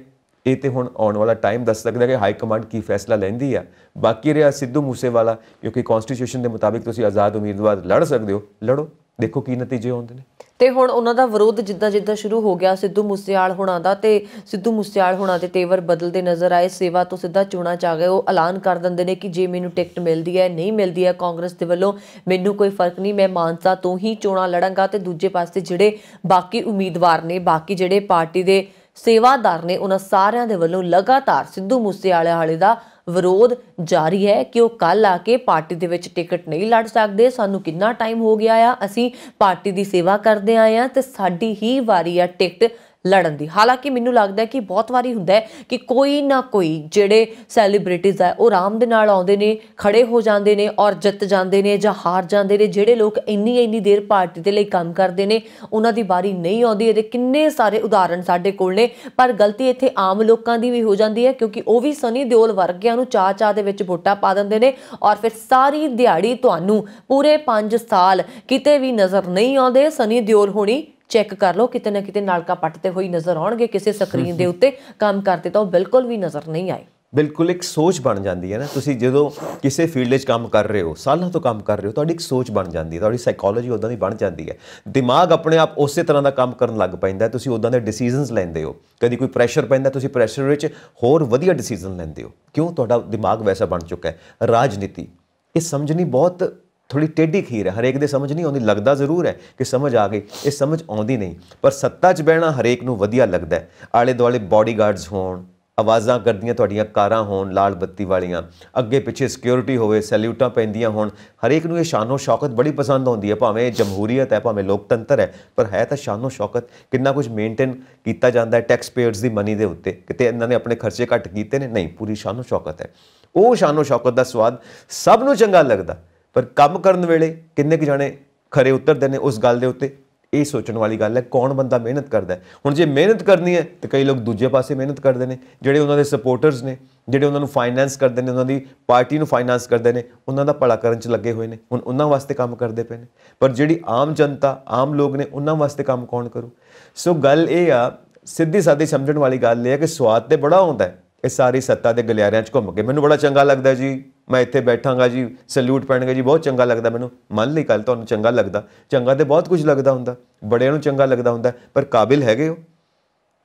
ਇਹ ਤੇ ਹੁਣ ਆਉਣ ਵਾਲਾ ਟਾਈਮ ਦੱਸ ਸਕਦਾ ਕਿ ਹਾਈ ਕਮਾਂਡ ਕੀ ਫੈਸਲਾ ਲੈਂਦੀ ਆ ਬਾਕੀ ਰਿਹਾ ਸਿੱਧੂ ਮੂਸੇਵਾਲਾ ਕਿਉਂਕਿ ਕਨਸਟੀਟਿਊਸ਼ਨ ਦੇ ਮੁਤਾਬਿਕ ਤੁਸੀਂ ਆਜ਼ਾਦ ਉਮੀਦਵਾਰ ਲੜ ਸਕਦੇ ਹੋ ਲੜੋ ਦੇਖੋ ਕੀ ਨਤੀਜੇ ਆਉਂਦੇ ਨੇ ਤੇ ਹੁਣ ਉਹਨਾਂ ਦਾ ਵਿਰੋਧ ਜਿੱਦਾਂ ਜਿੱਦਾਂ ਸ਼ੁਰੂ ਹੋ ਗਿਆ ਸਿੱਧੂ ਮੂਸੇਵਾਲ ਹੋਣਾ ਦਾ ਤੇ ਸਿੱਧੂ ਮੂਸੇਵਾਲ ਹੋਣਾ ਦੇ ਤੇਵਰ ਬਦਲਦੇ ਨਜ਼ਰ ਆਏ ਸੇਵਾ ਤੋਂ ਸਿੱਧਾ ਚੋਣਾਂ ਚ ਆ ਗਏ ਉਹ ਐਲਾਨ ਕਰ ਦਿੰਦੇ ਨੇ ਕਿ ਜੇ ਮੈਨੂੰ ਟਿਕਟ ਮਿਲਦੀ ਹੈ ਨਹੀਂ ਮਿਲਦੀ ਹੈ ਕਾਂਗਰਸ ਦੇ ਵੱਲੋਂ ਮੈਨੂੰ ਕੋਈ ਫਰਕ ਨਹੀਂ ਮੈਂ ਮਾਨਸਾ ਤੋਂ ਹੀ ਚੋਣਾਂ ਲੜਾਂਗਾ ਤੇ ਦੂਜੇ ਪਾਸੇ ਜਿਹੜੇ ਬਾਕੀ ਉਮੀਦਵਾਰ ਨੇ ਬਾਕੀ ਜਿਹੜੇ ਪਾਰਟੀ ਦੇ ਸੇਵਾਦਾਰ ਨੇ ਉਹਨਾਂ ਸਾਰਿਆਂ ਦੇ ਵੱਲੋਂ ਲਗਾਤਾਰ ਸਿੱਧੂ ਮੂਸੇਵਾਲੇ ਹਾਲੇ ਦਾ ਵਿਰੋਧ ਜਾਰੀ ਹੈ ਕਿ ਉਹ ਕੱਲ ਆ ਕੇ ਪਾਰਟੀ ਦੇ ਵਿੱਚ ਟਿਕਟ ਨਹੀਂ ਲੜ ਸਕਦੇ ਸਾਨੂੰ ਕਿੰਨਾ ਟਾਈਮ ਹੋ ਗਿਆ ਆ ਅਸੀਂ ਪਾਰਟੀ ਦੀ ਸੇਵਾ ਕਰਦੇ ਆਏ ਆ ਤੇ ਸਾਡੀ ਹੀ ਵਾਰੀ ਆ ਟਿਕਟ ਲੜਨ ਦੀ ਹਾਲਾਂਕਿ ਮੈਨੂੰ ਲੱਗਦਾ ਕਿ ਬਹੁਤ ਵਾਰੀ ਹੁੰਦਾ ਹੈ ਕਿ ਕੋਈ ਨਾ ਕੋਈ ਜਿਹੜੇ ਸੈਲੀਬ੍ਰਿਟੀਜ਼ ਆ ਉਹ ਆਰਾਮ ਦੇ ਨਾਲ ਆਉਂਦੇ ਨੇ ਖੜੇ ਹੋ ਜਾਂਦੇ ਨੇ ਔਰ ਜਿੱਤ ਜਾਂਦੇ ਨੇ ਜਾਂ ਹਾਰ ਜਾਂਦੇ ਨੇ ਜਿਹੜੇ ਲੋਕ ਇੰਨੀ ਇੰਨੀ ਦੇਰ ਪਾਰਟੀ ਦੇ ਲਈ ਕੰਮ ਕਰਦੇ ਨੇ ਉਹਨਾਂ ਦੀ ਵਾਰੀ ਨਹੀਂ ਆਉਂਦੀ ਇਹਦੇ ਕਿੰਨੇ ਸਾਰੇ ਉਦਾਹਰਣ ਸਾਡੇ ਕੋਲ ਨੇ ਪਰ ਗਲਤੀ ਇੱਥੇ ਆਮ ਲੋਕਾਂ ਦੀ ਵੀ ਹੋ ਜਾਂਦੀ ਹੈ ਕਿਉਂਕਿ ਉਹ ਵੀ ਸਨੀ ਦਿਓਲ ਵਰਗਿਆਂ ਨੂੰ ਚਾਹ ਚਾਹ ਦੇ ਵਿੱਚ ਵੋਟਾਂ ਪਾ ਦਿੰਦੇ ਨੇ ਔਰ ਫਿਰ ਸਾਰੀ ਦਿਹਾੜੀ ਤੁਹਾਨੂੰ ਪੂਰੇ 5 ਸਾਲ ਕਿਤੇ ਵੀ ਨਜ਼ਰ ਨਹੀਂ ਆਉਂਦੇ ਸਨੀ ਦਿਓਲ ਹੋਣੀ ਚੈੱਕ ਕਰ ਲਓ ਕਿਤੇ ਨਾ ਕਿਤੇ ਨਾਲਕਾ ਪੱਟਦੇ ਹੋਈ ਨਜ਼ਰ ਆਉਣਗੇ ਕਿਸੇ ਸਕਰੀਨ ਦੇ ਉੱਤੇ ਕੰਮ ਕਰਦੇ ਤਾਂ ਉਹ ਬਿਲਕੁਲ ਵੀ ਨਜ਼ਰ ਨਹੀਂ ਆਏ ਬਿਲਕੁਲ ਇੱਕ ਸੋਚ ਬਣ ਜਾਂਦੀ ਹੈ ਨਾ ਤੁਸੀਂ ਜਦੋਂ ਕਿਸੇ ਫੀਲਡ ਵਿੱਚ ਕੰਮ ਕਰ ਰਹੇ ਹੋ ਸਾਲਾਂ ਤੋਂ ਕੰਮ ਕਰ ਰਹੇ ਹੋ ਤੁਹਾਡੀ ਇੱਕ ਸੋਚ ਬਣ ਜਾਂਦੀ ਹੈ ਤੁਹਾਡੀ ਸਾਈਕੋਲੋਜੀ ਉਦਾਂ ਦੀ ਬਣ ਜਾਂਦੀ ਹੈ ਦਿਮਾਗ ਆਪਣੇ ਆਪ ਉਸੇ ਤਰ੍ਹਾਂ ਦਾ ਕੰਮ ਕਰਨ ਲੱਗ ਪੈਂਦਾ ਤੁਸੀਂ ਉਦਾਂ ਦੇ ਡਿਸੀਜਨਸ ਲੈਂਦੇ ਹੋ ਕਦੀ ਕੋਈ ਪ੍ਰੈਸ਼ਰ ਪੈਂਦਾ ਤੁਸੀਂ ਪ੍ਰੈਸ਼ਰ ਵਿੱਚ ਹੋਰ ਵਧੀਆ ਡਿਸੀਜਨ ਲੈਂਦੇ ਹੋ ਕਿਉਂ ਤੁਹਾਡਾ ਦਿਮਾਗ ਵੈਸਾ ਬਣ ਚੁੱਕਾ ਹੈ ਰਾਜਨੀਤੀ ਇਹ ਸਮਝਣੀ ਬਹੁਤ ਥੋੜੀ ਟੇਢੀ ਖੀਰ ਹੈ ਹਰੇਕ ਦੇ ਸਮਝ ਨਹੀਂ ਆਉਂਦੀ ਲੱਗਦਾ ਜ਼ਰੂਰ ਹੈ ਕਿ ਸਮਝ ਆ ਗਈ ਇਹ ਸਮਝ ਆਉਂਦੀ ਨਹੀਂ ਪਰ ਸੱਤਾ 'ਚ ਬਹਿਣਾ ਹਰੇਕ ਨੂੰ ਵਧੀਆ ਲੱਗਦਾ ਹੈ ਆਲੇ ਦੁਆਲੇ ਬਾਡੀਗਾਰਡਸ ਹੋਣ ਆਵਾਜ਼ਾਂ ਕਰਦੀਆਂ ਤੁਹਾਡੀਆਂ ਕਾਰਾਂ ਹੋਣ ਲਾਲ ਬੱਤੀ ਵਾਲੀਆਂ ਅੱਗੇ ਪਿੱਛੇ ਸਿਕਿਉਰਿਟੀ ਹੋਵੇ ਸੈਲੂਟਾਂ ਪੈਂਦੀਆਂ ਹੋਣ ਹਰੇਕ ਨੂੰ ਇਹ ਸ਼ਾਨੋ ਸ਼ੌਕਤ ਬੜੀ ਪਸੰਦ ਆਉਂਦੀ ਹੈ ਭਾਵੇਂ ਜਮਹੂਰੀਅਤ ਹੈ ਭਾਵੇਂ ਲੋਕਤੰਤਰ ਹੈ ਪਰ ਹੈ ਤਾਂ ਸ਼ਾਨੋ ਸ਼ੌਕਤ ਕਿੰਨਾ ਕੁਝ ਮੇਨਟੇਨ ਕੀਤਾ ਜਾਂਦਾ ਹੈ ਟੈਕਸ ਪੇਅਰਸ ਦੀ ਮਨੀ ਦੇ ਉੱਤੇ ਕਿਤੇ ਇਹਨਾਂ ਨੇ ਆਪਣੇ ਖਰਚੇ ਘੱਟ ਕੀਤੇ ਨੇ ਨਹੀਂ ਪੂਰੀ ਸ਼ਾਨੋ ਸ਼ੌਕਤ ਹੈ ਉਹ ਸ਼ਾਨੋ ਸ਼ੌਕਤ ਦਾ ਸਵਾਦ ਸਭ ਨੂੰ ਚੰਗਾ ਲੱਗਦਾ ਪਰ ਕੰਮ ਕਰਨ ਵੇਲੇ ਕਿੰਨੇ ਕੁ ਜਾਣੇ ਖਰੇ ਉਤਰਦੇ ਨੇ ਉਸ ਗੱਲ ਦੇ ਉੱਤੇ ਇਹ ਸੋਚਣ ਵਾਲੀ ਗੱਲ ਹੈ ਕੌਣ ਬੰਦਾ ਮਿਹਨਤ ਕਰਦਾ ਹੁਣ ਜੇ ਮਿਹਨਤ ਕਰਨੀ ਹੈ ਤੇ ਕਈ ਲੋਕ ਦੂਜੇ ਪਾਸੇ ਮਿਹਨਤ ਕਰਦੇ ਨੇ ਜਿਹੜੇ ਉਹਨਾਂ ਦੇ ਸਪੋਰਟਰਸ ਨੇ ਜਿਹੜੇ ਉਹਨਾਂ ਨੂੰ ਫਾਈਨਾਂਸ ਕਰਦੇ ਨੇ ਉਹਨਾਂ ਦੀ ਪਾਰਟੀ ਨੂੰ ਫਾਈਨਾਂਸ ਕਰਦੇ ਨੇ ਉਹਨਾਂ ਦਾ ਭਲਾ ਕਰਨ 'ਚ ਲੱਗੇ ਹੋਏ ਨੇ ਹੁਣ ਉਹਨਾਂ ਵਾਸਤੇ ਕੰਮ ਕਰਦੇ ਪਏ ਨੇ ਪਰ ਜਿਹੜੀ ਆਮ ਜਨਤਾ ਆਮ ਲੋਕ ਨੇ ਉਹਨਾਂ ਵਾਸਤੇ ਕੰਮ ਕੌਣ ਕਰੂ ਸੋ ਗੱਲ ਇਹ ਆ ਸਿੱਧੀ ਸਾਦੀ ਸਮਝਣ ਵਾਲੀ ਗੱਲ ਇਹ ਹੈ ਕਿ ਸਵਾਦ ਤੇ ਬੜਾ ਹੁੰਦਾ ਹੈ ਇਹ ਸਾਰੀ ਸੱਤਾ ਦੇ ਗਲਿਆਰਿਆਂ 'ਚ ਘੁੰਮ ਕੇ ਮੈਨੂੰ ਬੜਾ ਚੰਗਾ ਲੱਗਦਾ ਜੀ ਮੈਂ ਇੱਥੇ ਬੈਠਾਂਗਾ ਜੀ ਸਲੂਟ ਪਹਿਨਗਾ ਜੀ ਬਹੁਤ ਚੰਗਾ ਲੱਗਦਾ ਮੈਨੂੰ ਮੰਨ ਲਈ ਕੱਲ ਤੁਹਾਨੂੰ ਚੰਗਾ ਲੱਗਦਾ ਚੰਗਾ ਤੇ ਬਹੁਤ ਕੁਝ ਲੱਗਦਾ ਹੁੰਦਾ ਬੜਿਆਂ ਨੂੰ ਚੰਗਾ ਲੱਗਦਾ ਹੁੰਦਾ ਪਰ ਕਾਬਿਲ ਹੈਗੇ ਹੋ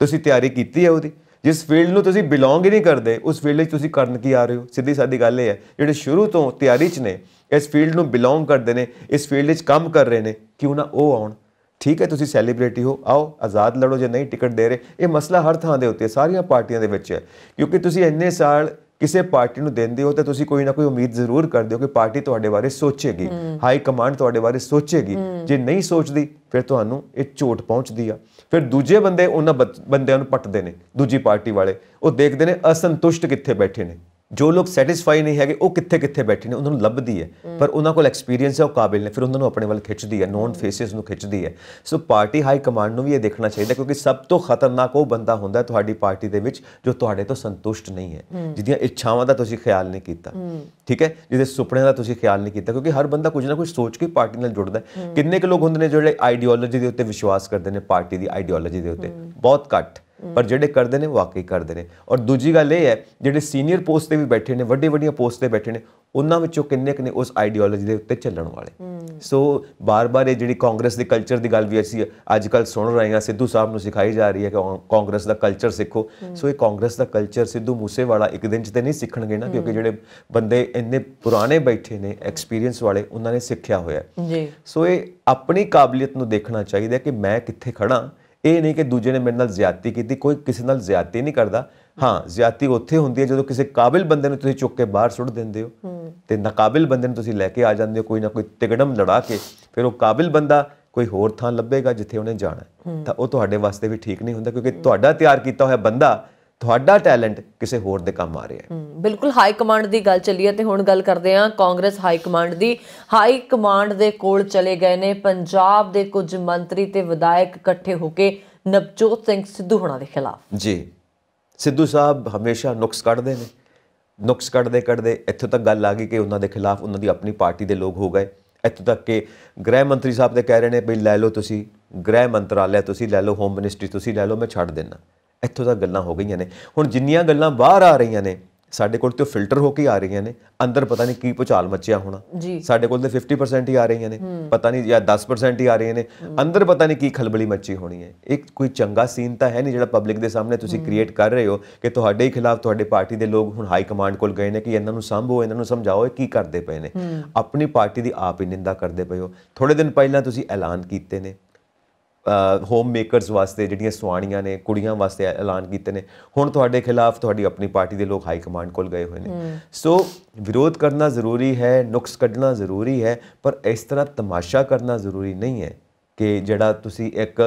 ਤੁਸੀਂ ਤਿਆਰੀ ਕੀਤੀ ਹੈ ਉਹਦੀ ਜਿਸ ਫੀਲਡ ਨੂੰ ਤੁਸੀਂ ਬਿਲੋਂਗ ਹੀ ਨਹੀਂ ਕਰਦੇ ਉਸ ਫੀਲਡ ਵਿੱਚ ਤੁਸੀਂ ਕਰਨ ਕੀ ਆ ਰਹੇ ਹੋ ਸਿੱਧੀ ਸਾਦੀ ਗੱਲ ਇਹ ਹੈ ਜਿਹੜੇ ਸ਼ੁਰੂ ਤੋਂ ਤਿਆਰੀ 'ਚ ਨੇ ਇਸ ਫੀਲਡ ਨੂੰ ਬਿਲੋਂਗ ਕਰਦੇ ਨੇ ਇਸ ਫੀਲਡ ਵਿੱਚ ਕੰਮ ਕਰ ਰਹੇ ਨੇ ਕਿਉਂ ਨਾ ਉਹ ਆਉਣ ਠੀਕ ਹੈ ਤੁਸੀਂ ਸੈਲੀਬ੍ਰਿਟੀ ਹੋ ਆਓ ਆਜ਼ਾਦ ਲੜੋ ਜੇ ਨਹੀਂ ਟਿਕਟ ਦੇ ਰਹੇ ਇਹ ਮਸਲਾ ਹਰ ਥਾਂ ਦੇ ਉੱਤੇ ਸਾਰੀਆਂ ਪਾਰਟੀਆਂ ਦੇ ਵਿੱਚ ਹੈ ਕਿਉਂਕਿ ਤੁਸੀਂ ਇੰਨੇ ਸਾਲ ਕਿਸੇ ਪਾਰਟੀ ਨੂੰ ਦਿੰਦੇ ਹੋ ਤਾਂ ਤੁਸੀਂ ਕੋਈ ਨਾ ਕੋਈ ਉਮੀਦ ਜ਼ਰੂਰ ਕਰਦੇ ਹੋ ਕਿ ਪਾਰਟੀ ਤੁਹਾਡੇ ਬਾਰੇ ਸੋਚੇਗੀ ਹਾਈ ਕਮਾਂਡ ਤੁਹਾਡੇ ਬਾਰੇ ਸੋਚੇਗੀ ਜੇ ਨਹੀਂ ਸੋਚਦੀ ਫਿਰ ਤੁਹਾਨੂੰ ਇਹ ਝੋਟ ਪਹੁੰਚਦੀ ਆ ਫਿਰ ਦੂਜੇ ਬੰਦੇ ਉਹਨਾਂ ਬੰਦਿਆਂ ਨੂੰ ਪੱਟਦੇ ਨੇ ਦੂਜੀ ਪਾਰਟੀ ਵਾਲੇ ਉਹ ਦੇਖਦੇ ਨੇ ਅਸੰਤੁਸ਼ਟ ਕਿੱਥੇ ਬੈਠੇ ਨੇ ਜੋ ਲੋਕ ਸੈਟੀਸਫਾਈ ਨਹੀਂ ਹੈਗੇ ਉਹ ਕਿੱਥੇ ਕਿੱਥੇ ਬੈਠੇ ਨੇ ਉਹਨਾਂ ਨੂੰ ਲੱਭਦੀ ਹੈ ਪਰ ਉਹਨਾਂ ਕੋਲ ਐਕਸਪੀਰੀਅੰਸ ਹੈ ਉਹ ਕਾਬਿਲ ਨੇ ਫਿਰ ਉਹਨਾਂ ਨੂੰ ਆਪਣੇ ਵੱਲ ਖਿੱਚਦੀ ਹੈ ਨੋਨ ਫੇਸਿਸ ਨੂੰ ਖਿੱਚਦੀ ਹੈ ਸੋ ਪਾਰਟੀ ਹਾਈ ਕਮਾਂਡ ਨੂੰ ਵੀ ਇਹ ਦੇਖਣਾ ਚਾਹੀਦਾ ਕਿਉਂਕਿ ਸਭ ਤੋਂ ਖਤਰਨਾਕ ਉਹ ਬੰਦਾ ਹੁੰਦਾ ਤੁਹਾਡੀ ਪਾਰਟੀ ਦੇ ਵਿੱਚ ਜੋ ਤੁਹਾਡੇ ਤੋਂ ਸੰਤੁਸ਼ਟ ਨਹੀਂ ਹੈ ਜਿਹਦੀਆਂ ਇੱਛਾਵਾਂ ਦਾ ਤੁਸੀਂ ਖਿਆਲ ਨਹੀਂ ਕੀਤਾ ਠੀਕ ਹੈ ਜਿਹਦੇ ਸੁਪਨਿਆਂ ਦਾ ਤੁਸੀਂ ਖਿਆਲ ਨਹੀਂ ਕੀਤਾ ਕਿਉਂਕਿ ਹਰ ਬੰਦਾ ਕੁਝ ਨਾ ਕੁਝ ਸੋਚ ਕੇ ਪਾਰਟੀ ਨਾਲ ਜੁੜਦਾ ਹੈ ਕਿੰਨੇ ਕੁ ਲੋਕ ਹੁੰਦੇ ਨੇ ਜਿਹੜੇ ਆਈਡੀਓਲੋਜੀ ਦੇ ਉੱਤੇ ਵਿਸ਼ਵਾਸ ਕਰਦੇ ਨੇ ਪਾਰਟੀ ਦੀ ਆਈਡੀਓਲੋਜੀ ਦੇ ਉੱਤੇ ਬਹੁਤ ਘੱਟ ਪਰ ਜਿਹੜੇ ਕਰਦੇ ਨੇ ਵਾਕਈ ਕਰਦੇ ਨੇ ਔਰ ਦੂਜੀ ਗੱਲ ਇਹ ਹੈ ਜਿਹੜੇ ਸੀਨੀਅਰ ਪੋਸਟ ਤੇ ਵੀ ਬੈਠੇ ਨੇ ਵੱਡੇ ਵੱਡੀਆਂ ਪੋਸਟ ਤੇ ਬੈਠੇ ਨੇ ਉਹਨਾਂ ਵਿੱਚੋਂ ਕਿੰਨੇ ਕਿੰਨੇ ਨੇ ਉਸ ਆਈਡੀਓਲੋਜੀ ਦੇ ਉੱਤੇ ਚੱਲਣ ਵਾਲੇ ਸੋ ਬਾਰ-ਬਾਰ ਇਹ ਜਿਹੜੀ ਕਾਂਗਰਸ ਦੇ ਕਲਚਰ ਦੀ ਗੱਲ ਵੀ ਅਸੀਂ ਅੱਜ ਕੱਲ ਸੁਣ ਰਹੇ ਹਾਂ ਸਿੱਧੂ ਸਾਹਿਬ ਨੂੰ ਸਿਖਾਈ ਜਾ ਰਹੀ ਹੈ ਕਿ ਕਾਂਗਰਸ ਦਾ ਕਲਚਰ ਸਿੱਖੋ ਸੋ ਇਹ ਕਾਂਗਰਸ ਦਾ ਕਲਚਰ ਸਿੱਧੂ ਮੂਸੇਵਾਲਾ ਇੱਕ ਦਿਨ 'ਚ ਤੇ ਨਹੀਂ ਸਿੱਖਣਗੇ ਨਾ ਕਿਉਂਕਿ ਜਿਹੜੇ ਬੰਦੇ ਇੰਨੇ ਪੁਰਾਣੇ ਬੈਠੇ ਨੇ ਐਕਸਪੀਰੀਅੰਸ ਵਾਲੇ ਉਹਨਾਂ ਨੇ ਸਿੱਖਿਆ ਹੋਇਆ ਜੀ ਸੋ ਇਹ ਆਪਣੀ ਕਾਬਲੀਅਤ ਨੂੰ ਦੇਖਣਾ ਚਾਹੀਦਾ ਕਿ ਮੈਂ ਕਿੱਥੇ ਖੜਾ ਇਹ ਨਹੀਂ ਕਿ ਦੂਜੇ ਨੇ ਮੇਰੇ ਨਾਲ ਜ਼ਿਆਦਤੀ ਕੀਤੀ ਕੋਈ ਕਿਸੇ ਨਾਲ ਜ਼ਿਆਦਤੀ ਨਹੀਂ ਕਰਦਾ ਹਾਂ ਜ਼ਿਆਦਤੀ ਉੱਥੇ ਹੁੰਦੀ ਹੈ ਜਦੋਂ ਕਿਸੇ ਕਾਬਿਲ ਬੰਦੇ ਨੂੰ ਤੁਸੀਂ ਚੁੱਕ ਕੇ ਬਾਹਰ ਸੁੱਟ ਦਿੰਦੇ ਹੋ ਤੇ ਨਾਕਾਬਿਲ ਬੰਦੇ ਨੂੰ ਤੁਸੀਂ ਲੈ ਕੇ ਆ ਜਾਂਦੇ ਹੋ ਕੋਈ ਨਾ ਕੋਈ ਤਿਗੜਮ ਲੜਾ ਕੇ ਫਿਰ ਉਹ ਕਾਬਿਲ ਬੰਦਾ ਕੋਈ ਹੋਰ ਥਾਂ ਲੱਭੇਗਾ ਜਿੱਥੇ ਉਹਨੇ ਜਾਣਾ ਤਾਂ ਉਹ ਤੁਹਾਡੇ ਵਾਸਤੇ ਵੀ ਠੀਕ ਨਹੀਂ ਹੁੰਦਾ ਕਿਉਂਕਿ ਤੁਹਾਡਾ ਤਿਆਰ ਕੀਤਾ ਹੋਇਆ ਬੰਦਾ ਤੁਹਾਡਾ ਟੈਲੈਂਟ ਕਿਸੇ ਹੋਰ ਦੇ ਕੰਮ ਆ ਰਿਹਾ ਹੈ ਬਿਲਕੁਲ ਹਾਈ ਕਮਾਂਡ ਦੀ ਗੱਲ ਚੱਲੀ ਹੈ ਤੇ ਹੁਣ ਗੱਲ ਕਰਦੇ ਹਾਂ ਕਾਂਗਰਸ ਹਾਈ ਕਮਾਂਡ ਦੀ ਹਾਈ ਕਮਾਂਡ ਦੇ ਕੋਲ ਚਲੇ ਗਏ ਨੇ ਪੰਜਾਬ ਦੇ ਕੁਝ ਮੰਤਰੀ ਤੇ ਵਿਧਾਇਕ ਇਕੱਠੇ ਹੋ ਕੇ ਨਵਜੋਤ ਸਿੰਘ ਸਿੱਧੂ ਹੁਣਾਂ ਦੇ ਖਿਲਾਫ ਜੀ ਸਿੱਧੂ ਸਾਹਿਬ ਹਮੇਸ਼ਾ ਨੁਕਸ ਕੱਢਦੇ ਨੇ ਨੁਕਸ ਕੱਢਦੇ ਕੱਢਦੇ ਇੱਥੋਂ ਤੱਕ ਗੱਲ ਆ ਗਈ ਕਿ ਉਹਨਾਂ ਦੇ ਖਿਲਾਫ ਉਹਨਾਂ ਦੀ ਆਪਣੀ ਪਾਰਟੀ ਦੇ ਲੋਕ ਹੋ ਗਏ ਇੱਥੋਂ ਤੱਕ ਕਿ ਗ੍ਰਹਿ ਮੰਤਰੀ ਸਾਹਿਬ ਤੇ ਕਹਿ ਰਹੇ ਨੇ ਵੀ ਲੈ ਲਓ ਤੁਸੀਂ ਗ੍ਰਹਿ ਮੰਤਰਾਲੇ ਤੁਸੀਂ ਲੈ ਲਓ ਹੋਮ ਮਿਨਿਸਟਰੀ ਤੁਸੀਂ ਲੈ ਲਓ ਮੈਂ ਛੱਡ ਦੇਣਾ ਇੱਥੋਂ ਤੱਕ ਗੱਲਾਂ ਹੋ ਗਈਆਂ ਨੇ ਹੁਣ ਜਿੰਨੀਆਂ ਗੱਲਾਂ ਬਾਹਰ ਆ ਰਹੀਆਂ ਨੇ ਸਾਡੇ ਕੋਲ ਤੇ ਫਿਲਟਰ ਹੋ ਕੇ ਆ ਰਹੀਆਂ ਨੇ ਅੰਦਰ ਪਤਾ ਨਹੀਂ ਕੀ ਪੁਚਾਲ ਮੱਚਿਆ ਹੋਣਾ ਸਾਡੇ ਕੋਲ ਤੇ 50% ਹੀ ਆ ਰਹੀਆਂ ਨੇ ਪਤਾ ਨਹੀਂ ਜਾਂ 10% ਹੀ ਆ ਰਹੀਆਂ ਨੇ ਅੰਦਰ ਪਤਾ ਨਹੀਂ ਕੀ ਖਲਬਲੀ ਮੱਚੀ ਹੋਣੀ ਹੈ ਇੱਕ ਕੋਈ ਚੰਗਾ ਸੀਨ ਤਾਂ ਹੈ ਨਹੀਂ ਜਿਹੜਾ ਪਬਲਿਕ ਦੇ ਸਾਹਮਣੇ ਤੁਸੀਂ ਕ੍ਰੀਏਟ ਕਰ ਰਹੇ ਹੋ ਕਿ ਤੁਹਾਡੇ ਹੀ ਖਿਲਾਫ ਤੁਹਾਡੇ ਪਾਰਟੀ ਦੇ ਲੋਕ ਹੁਣ ਹਾਈ ਕਮਾਂਡ ਕੋਲ ਗਏ ਨੇ ਕਿ ਇਹਨਾਂ ਨੂੰ ਸੰਭੋ ਇਹਨਾਂ ਨੂੰ ਸਮਝਾਓ ਇਹ ਕੀ ਕਰਦੇ ਪਏ ਨੇ ਆਪਣੀ ਪਾਰਟੀ ਦੀ ਆਪ ਹੀ ਨਿੰਦਾ ਕਰਦੇ ਪਏ ਹੋ ਥੋੜੇ ਦਿਨ ਪਹਿਲਾਂ ਤੁਸੀਂ ਐਲਾਨ ਕੀਤੇ ਨੇ ਹੋਮ ਮੇਕਰਸ ਵਾਸਤੇ ਜਿਹੜੀਆਂ ਸੁਆਣੀਆਂ ਨੇ ਕੁੜੀਆਂ ਵਾਸਤੇ ਐਲਾਨ ਕੀਤੇ ਨੇ ਹੁਣ ਤੁਹਾਡੇ ਖਿਲਾਫ ਤੁਹਾਡੀ ਆਪਣੀ ਪਾਰਟੀ ਦੇ ਲੋਕ ਹਾਈ ਕਮਾਂਡ ਕੋਲ ਗਏ ਹੋਏ ਨੇ ਸੋ ਵਿਰੋਧ ਕਰਨਾ ਜ਼ਰੂਰੀ ਹੈ ਨੁਕਸ ਕੱਢਣਾ ਜ਼ਰੂਰੀ ਹੈ ਪਰ ਇਸ ਤਰ੍ਹਾਂ ਤਮਾਸ਼ਾ ਕਰਨਾ ਜ਼ਰੂਰੀ ਨਹੀਂ ਹੈ ਕਿ ਜਿਹੜਾ ਤੁਸੀਂ ਇੱਕ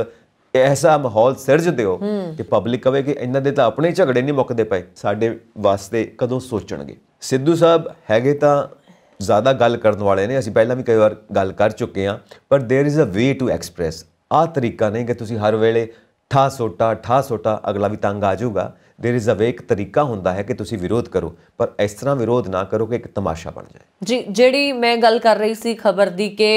ਐਸਾ ਮਾਹੌਲ ਸਿਰਜ ਦਿਓ ਕਿ ਪਬਲਿਕ ਕਵੇ ਕਿ ਇਹਨਾਂ ਦੇ ਤਾਂ ਆਪਣੇ ਝਗੜੇ ਨਹੀਂ ਮੁੱਕਦੇ ਪਏ ਸਾਡੇ ਵਾਸਤੇ ਕਦੋਂ ਸੋਚਣਗੇ ਸਿੱਧੂ ਸਾਹਿਬ ਹੈਗੇ ਤਾਂ ਜ਼ਿਆਦਾ ਗੱਲ ਕਰਨ ਵਾਲੇ ਨੇ ਅਸੀਂ ਪਹਿਲਾਂ ਵੀ ਕਈ ਵਾਰ ਗੱਲ ਕਰ ਚੁੱਕੇ ਹਾਂ ਪਰ there is a way to express ਆ ਤਰੀਕਾ ਨਹੀਂ ਕਿ ਤੁਸੀਂ ਹਰ ਵੇਲੇ ਠਾ ਸੋਟਾ ਠਾ ਸੋਟਾ ਅਗਲਾ ਵੀ ਤੰਗ ਆ ਜਾਊਗਾ देयर इज ਅ ਇੱਕ ਤਰੀਕਾ ਹੁੰਦਾ ਹੈ ਕਿ ਤੁਸੀਂ ਵਿਰੋਧ ਕਰੋ ਪਰ ਇਸ ਤਰ੍ਹਾਂ ਵਿਰੋਧ ਨਾ ਕਰੋ ਕਿ ਇੱਕ ਤਮਾਸ਼ਾ ਬਣ ਜਾਏ ਜੀ ਜਿਹੜੀ ਮੈਂ ਗੱਲ ਕਰ ਰਹੀ ਸੀ ਖਬਰ ਦੀ ਕਿ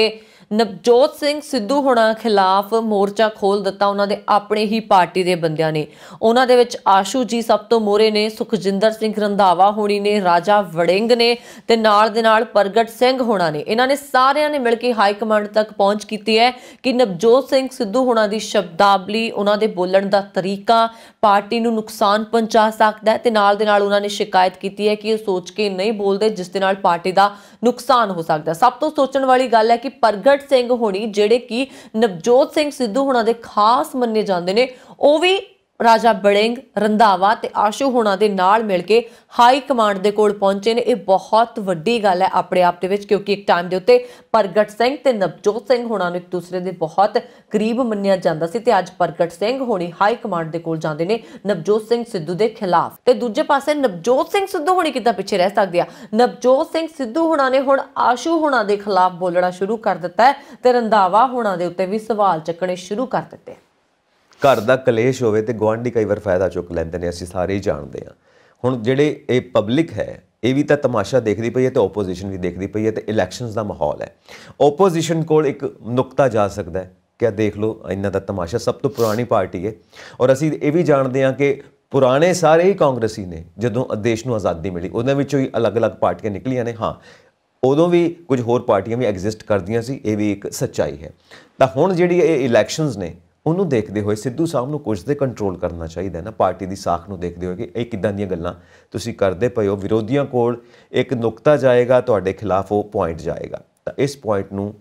ਨਵਜੋਤ ਸਿੰਘ ਸਿੱਧੂ ਹੁਣਾਂ ਖਿਲਾਫ ਮੋਰਚਾ ਖੋਲ ਦਿੱਤਾ ਉਹਨਾਂ ਦੇ ਆਪਣੇ ਹੀ ਪਾਰਟੀ ਦੇ ਬੰਦਿਆਂ ਨੇ ਉਹਨਾਂ ਦੇ ਵਿੱਚ ਆਸ਼ੂ ਜੀ ਸਭ ਤੋਂ ਮੋਰੇ ਨੇ ਸੁਖਜਿੰਦਰ ਸਿੰਘ ਰੰਧਾਵਾ ਹੋਣੀ ਨੇ ਰਾਜਾ ਵੜਿੰਗ ਨੇ ਤੇ ਨਾਲ ਦੇ ਨਾਲ ਪ੍ਰਗਟ ਸਿੰਘ ਹੋਣਾ ਨੇ ਇਹਨਾਂ ਨੇ ਸਾਰਿਆਂ ਨੇ ਮਿਲ ਕੇ ਹਾਈ ਕਮਾਂਡ ਤੱਕ ਪਹੁੰਚ ਕੀਤੀ ਹੈ ਕਿ ਨਵਜੋਤ ਸਿੰਘ ਸਿੱਧੂ ਹੋਣਾ ਦੀ ਸ਼ਬਦਾਵਲੀ ਉਹਨਾਂ ਦੇ ਬੋਲਣ ਦਾ ਤਰੀਕਾ ਪਾਰਟੀ ਨੂੰ ਨੁਕਸਾਨ ਪਹੁੰਚਾ ਸਕਦਾ ਹੈ ਤੇ ਨਾਲ ਦੇ ਨਾਲ ਉਹਨਾਂ ਨੇ ਸ਼ਿਕਾਇਤ ਕੀਤੀ ਹੈ ਕਿ ਉਹ ਸੋਚ ਕੇ ਨਹੀਂ ਬੋਲਦੇ ਜਿਸ ਦੇ ਨਾਲ ਪਾਰਟੀ ਦਾ ਨੁਕਸਾਨ ਹੋ ਸਕਦਾ ਸਭ ਤੋਂ ਸੋਚਣ ਵਾਲੀ ਗੱਲ ਹੈ ਕਿ ਪ੍ਰਗਟ ਗੁਰਸ਼ਰਨ ਸਿੰਘ ਹੋਣੀ ਜਿਹੜੇ ਕਿ ਨਵਜੋਤ ਸਿੰਘ ਸਿੱਧੂ ਹੋਣਾ ਦੇ ਖਾਸ ਮੰਨੇ ਜਾਂਦੇ ਨੇ ਉਹ ਵੀ ਰਾਜਾ ਬੜਿੰਗ ਰੰਧਾਵਾ ਤੇ ਆਸ਼ੂ ਹੋਣਾ ਦੇ ਨਾਲ ਮਿਲ ਕੇ ਹਾਈ ਕਮਾਂਡ ਦੇ ਕੋਲ ਪਹੁੰਚੇ ਨੇ ਇਹ ਬਹੁਤ ਵੱਡੀ ਗੱਲ ਹੈ ਆਪਣੇ ਆਪ ਦੇ ਵਿੱਚ ਕਿਉਂਕਿ ਇੱਕ ਟਾਈਮ ਦੇ ਉੱਤੇ ਪ੍ਰਗਟ ਸਿੰਘ ਤੇ ਨਵਜੋਤ ਸਿੰਘ ਹੋਣਾ ਨੂੰ ਇੱਕ ਦੂਸਰੇ ਦੇ ਬਹੁਤ ਕਰੀਬ ਮੰਨਿਆ ਜਾਂਦਾ ਸੀ ਤੇ ਅੱਜ ਪ੍ਰਗਟ ਸਿੰਘ ਹੋਣੀ ਹਾਈ ਕਮਾਂਡ ਦੇ ਕੋਲ ਜਾਂਦੇ ਨੇ ਨਵਜੋਤ ਸਿੰਘ ਸਿੱਧੂ ਦੇ ਖਿਲਾਫ ਤੇ ਦੂਜੇ ਪਾਸੇ ਨਵਜੋਤ ਸਿੰਘ ਸਿੱਧੂ ਹੋਣੀ ਕਿੱਦਾਂ ਪਿੱਛੇ ਰਹਿ ਸਕਦੇ ਆ ਨਵਜੋਤ ਸਿੰਘ ਸਿੱਧੂ ਹੋਣਾ ਨੇ ਹੁਣ ਆਸ਼ੂ ਹੋਣਾ ਦੇ ਖਿਲਾਫ ਬੋਲਣਾ ਸ਼ੁਰੂ ਕਰ ਦਿੱਤਾ ਹੈ ਤੇ ਰੰਧਾਵਾ ਹੋਣਾ ਦੇ ਉੱਤੇ ਵੀ ਸਵਾਲ ਚੱਕਣੇ ਸ਼ੁਰੂ ਕਰ ਦਿੱਤੇ ਘਰ ਦਾ ਕਲੇਸ਼ ਹੋਵੇ ਤੇ ਗਵਾਂਢੀ ਕਈ ਵਾਰ ਫਾਇਦਾ ਚੁੱਕ ਲੈਂਦੇ ਨੇ ਅਸੀਂ ਸਾਰੇ ਹੀ ਜਾਣਦੇ ਹਾਂ ਹੁਣ ਜਿਹੜੇ ਇਹ ਪਬਲਿਕ ਹੈ ਇਹ ਵੀ ਤਾਂ ਤਮਾਸ਼ਾ ਦੇਖਦੀ ਪਈ ਹੈ ਤੇ ਆਪੋਜੀਸ਼ਨ ਵੀ ਦੇਖਦੀ ਪਈ ਹੈ ਤੇ ਇਲੈਕਸ਼ਨਸ ਦਾ ਮਾਹੌਲ ਹੈ ਆਪੋਜੀਸ਼ਨ ਕੋਲ ਇੱਕ ਨੁਕਤਾ ਜਾ ਸਕਦਾ ਹੈ ਕਿ ਆ ਦੇਖ ਲਓ ਇਹਨਾਂ ਦਾ ਤਮਾਸ਼ਾ ਸਭ ਤੋਂ ਪੁਰਾਣੀ ਪਾਰਟੀ ਹੈ ਔਰ ਅਸੀਂ ਇਹ ਵੀ ਜਾਣਦੇ ਹਾਂ ਕਿ ਪੁਰਾਣੇ ਸਾਰੇ ਹੀ ਕਾਂਗਰਸੀ ਨੇ ਜਦੋਂ ਦੇਸ਼ ਨੂੰ ਆਜ਼ਾਦੀ ਮਿਲੀ ਉਹਨਾਂ ਵਿੱਚੋਂ ਹੀ ਅਲੱਗ-ਅਲੱਗ ਪਾਰਟੀਆਂ ਨਿਕਲੀਆਂ ਨੇ ਹਾਂ ਉਦੋਂ ਵੀ ਕੁਝ ਹੋਰ ਪਾਰਟੀਆਂ ਵੀ ਐਗਜ਼ਿਸਟ ਕਰਦੀਆਂ ਸੀ ਇਹ ਵੀ ਇੱਕ ਸੱਚਾਈ ਹੈ ਤਾਂ ਹੁਣ ਜਿਹੜੀ ਇਹ ਇਲੈਕਸ਼ਨਸ ਨੇ ਉਹਨੂੰ ਦੇਖਦੇ ਹੋਏ ਸਿੱਧੂ ਸਾਹਿਬ ਨੂੰ ਕੁਝ ਤੇ ਕੰਟਰੋਲ ਕਰਨਾ ਚਾਹੀਦਾ ਹੈ ਨਾ ਪਾਰਟੀ ਦੀ ਸਾਖ ਨੂੰ ਦੇਖਦੇ ਹੋਏ ਕਿ ਇਹ ਕਿਦਾਂ ਦੀਆਂ ਗੱਲਾਂ ਤੁਸੀਂ ਕਰਦੇ ਪਏ ਹੋ ਵਿਰੋਧੀਆਂ ਕੋਲ ਇੱਕ ਨੁਕਤਾ ਜਾਏਗਾ ਤੁਹਾਡੇ ਖਿਲਾਫ ਉਹ ਪੁਆਇੰਟ ਜਾਏਗਾ ਤਾਂ ਇਸ ਪੁਆਇੰਟ ਨੂੰ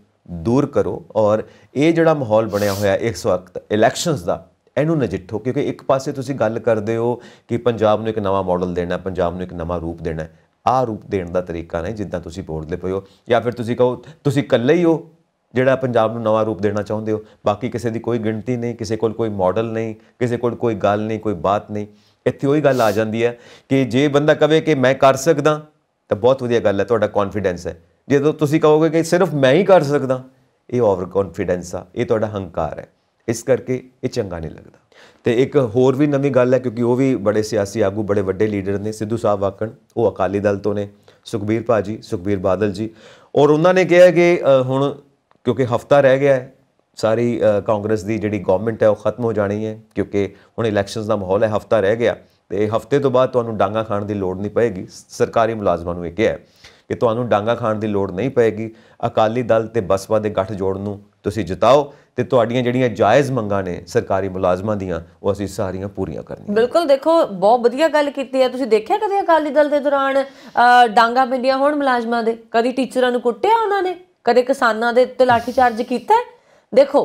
ਦੂਰ ਕਰੋ ਔਰ ਇਹ ਜਿਹੜਾ ਮਾਹੌਲ ਬਣਿਆ ਹੋਇਆ ਇਸ ਵਕਤ ਇਲੈਕਸ਼ਨਸ ਦਾ ਇਹਨੂੰ ਨਜਿੱਠੋ ਕਿਉਂਕਿ ਇੱਕ ਪਾਸੇ ਤੁਸੀਂ ਗੱਲ ਕਰਦੇ ਹੋ ਕਿ ਪੰਜਾਬ ਨੂੰ ਇੱਕ ਨਵਾਂ ਮਾਡਲ ਦੇਣਾ ਪੰਜਾਬ ਨੂੰ ਇੱਕ ਨਵਾਂ ਰੂਪ ਦੇਣਾ ਆ ਰੂਪ ਦੇਣ ਦਾ ਤਰੀਕਾ ਨਹੀਂ ਜਿੱਦਾਂ ਤੁਸੀਂ ਬੋਲਦੇ ਪਏ ਹੋ ਜਾਂ ਫਿਰ ਤੁਸੀਂ ਕਹੋ ਤੁਸੀਂ ਇਕੱਲੇ ਹੀ ਹੋ ਜਿਹੜਾ ਪੰਜਾਬ ਨੂੰ ਨਵਾਂ ਰੂਪ ਦੇਣਾ ਚਾਹੁੰਦੇ ਹੋ ਬਾਕੀ ਕਿਸੇ ਦੀ ਕੋਈ ਗਿਣਤੀ ਨਹੀਂ ਕਿਸੇ ਕੋਲ ਕੋਈ ਮਾਡਲ ਨਹੀਂ ਕਿਸੇ ਕੋਲ ਕੋਈ ਗੱਲ ਨਹੀਂ ਕੋਈ ਬਾਤ ਨਹੀਂ ਇੱਥੇ ਉਹੀ ਗੱਲ ਆ ਜਾਂਦੀ ਹੈ ਕਿ ਜੇ ਬੰਦਾ ਕਵੇ ਕਿ ਮੈਂ ਕਰ ਸਕਦਾ ਤਾਂ ਬਹੁਤ ਵਧੀਆ ਗੱਲ ਹੈ ਤੁਹਾਡਾ ਕੌਨਫੀਡੈਂਸ ਹੈ ਜਦੋਂ ਤੁਸੀਂ ਕਹੋਗੇ ਕਿ ਸਿਰਫ ਮੈਂ ਹੀ ਕਰ ਸਕਦਾ ਇਹ ਓਵਰ ਕੌਨਫੀਡੈਂਸ ਆ ਇਹ ਤੁਹਾਡਾ ਹੰਕਾਰ ਹੈ ਇਸ ਕਰਕੇ ਇਹ ਚੰਗਾ ਨਹੀਂ ਲੱਗਦਾ ਤੇ ਇੱਕ ਹੋਰ ਵੀ ਨਵੀਂ ਗੱਲ ਹੈ ਕਿਉਂਕਿ ਉਹ ਵੀ ਬੜੇ ਸਿਆਸੀ ਆਗੂ ਬੜੇ ਵੱਡੇ ਲੀਡਰ ਨੇ ਸਿੱਧੂ ਸਾਹਿਬ ਵਾਕਣ ਉਹ ਅਕਾਲੀ ਦਲ ਤੋਂ ਨੇ ਸੁਖਬੀਰ ਭਾਜੀ ਸੁਖਬੀਰ ਬਾਦਲ ਜੀ ਔਰ ਉਹਨਾਂ ਨੇ ਕਿਹਾ ਕਿ ਹੁਣ ਕਿਉਂਕਿ ਹਫਤਾ ਰਹਿ ਗਿਆ ਹੈ ਸਾਰੀ ਕਾਂਗਰਸ ਦੀ ਜਿਹੜੀ ਗਵਰਨਮੈਂਟ ਹੈ ਉਹ ਖਤਮ ਹੋ ਜਾਣੀ ਹੈ ਕਿਉਂਕਿ ਹੁਣ ਇਲੈਕਸ਼ਨਸ ਦਾ ਮਾਹੌਲ ਹੈ ਹਫਤਾ ਰਹਿ ਗਿਆ ਤੇ ਹਫਤੇ ਤੋਂ ਬਾਅਦ ਤੁਹਾਨੂੰ ਡਾਂਗਾ ਖਾਣ ਦੀ ਲੋੜ ਨਹੀਂ ਪਏਗੀ ਸਰਕਾਰੀ ਮੁਲਾਜ਼ਮਾਂ ਨੂੰ ਇਹ ਕਿਹਾ ਕਿ ਤੁਹਾਨੂੰ ਡਾਂਗਾ ਖਾਣ ਦੀ ਲੋੜ ਨਹੀਂ ਪਏਗੀ ਅਕਾਲੀ ਦਲ ਤੇ ਬਸਪਾ ਦੇ ਗੱਠ ਜੋੜ ਨੂੰ ਤੁਸੀਂ ਜਿਤਾਓ ਤੇ ਤੁਹਾਡੀਆਂ ਜਿਹੜੀਆਂ ਜਾਇਜ਼ ਮੰਗਾਂ ਨੇ ਸਰਕਾਰੀ ਮੁਲਾਜ਼ਮਾਂ ਦੀਆਂ ਉਹ ਅਸੀਂ ਸਾਰੀਆਂ ਪੂਰੀਆਂ ਕਰਨੀਆਂ ਬਿਲਕੁਲ ਦੇਖੋ ਬਹੁਤ ਵਧੀਆ ਗੱਲ ਕੀਤੀ ਹੈ ਤੁਸੀਂ ਦੇਖਿਆ ਕਦੇ ਅਕਾਲੀ ਦਲ ਦੇ ਦੌਰਾਨ ਡਾਂਗਾ ਪਿੰਡੀਆਂ ਹੋਣ ਮੁਲਾਜ਼ਮਾਂ ਦੇ ਕਦੀ ਟੀਚਰਾਂ ਨੂੰ ਕੁੱਟਿਆ ਉਹਨਾਂ ਨੇ ਕਦੇ ਕਿਸਾਨਾਂ ਦੇ ਉੱਤੇ ਲਾਠੀ ਚਾਰਜ ਕੀਤਾ ਦੇਖੋ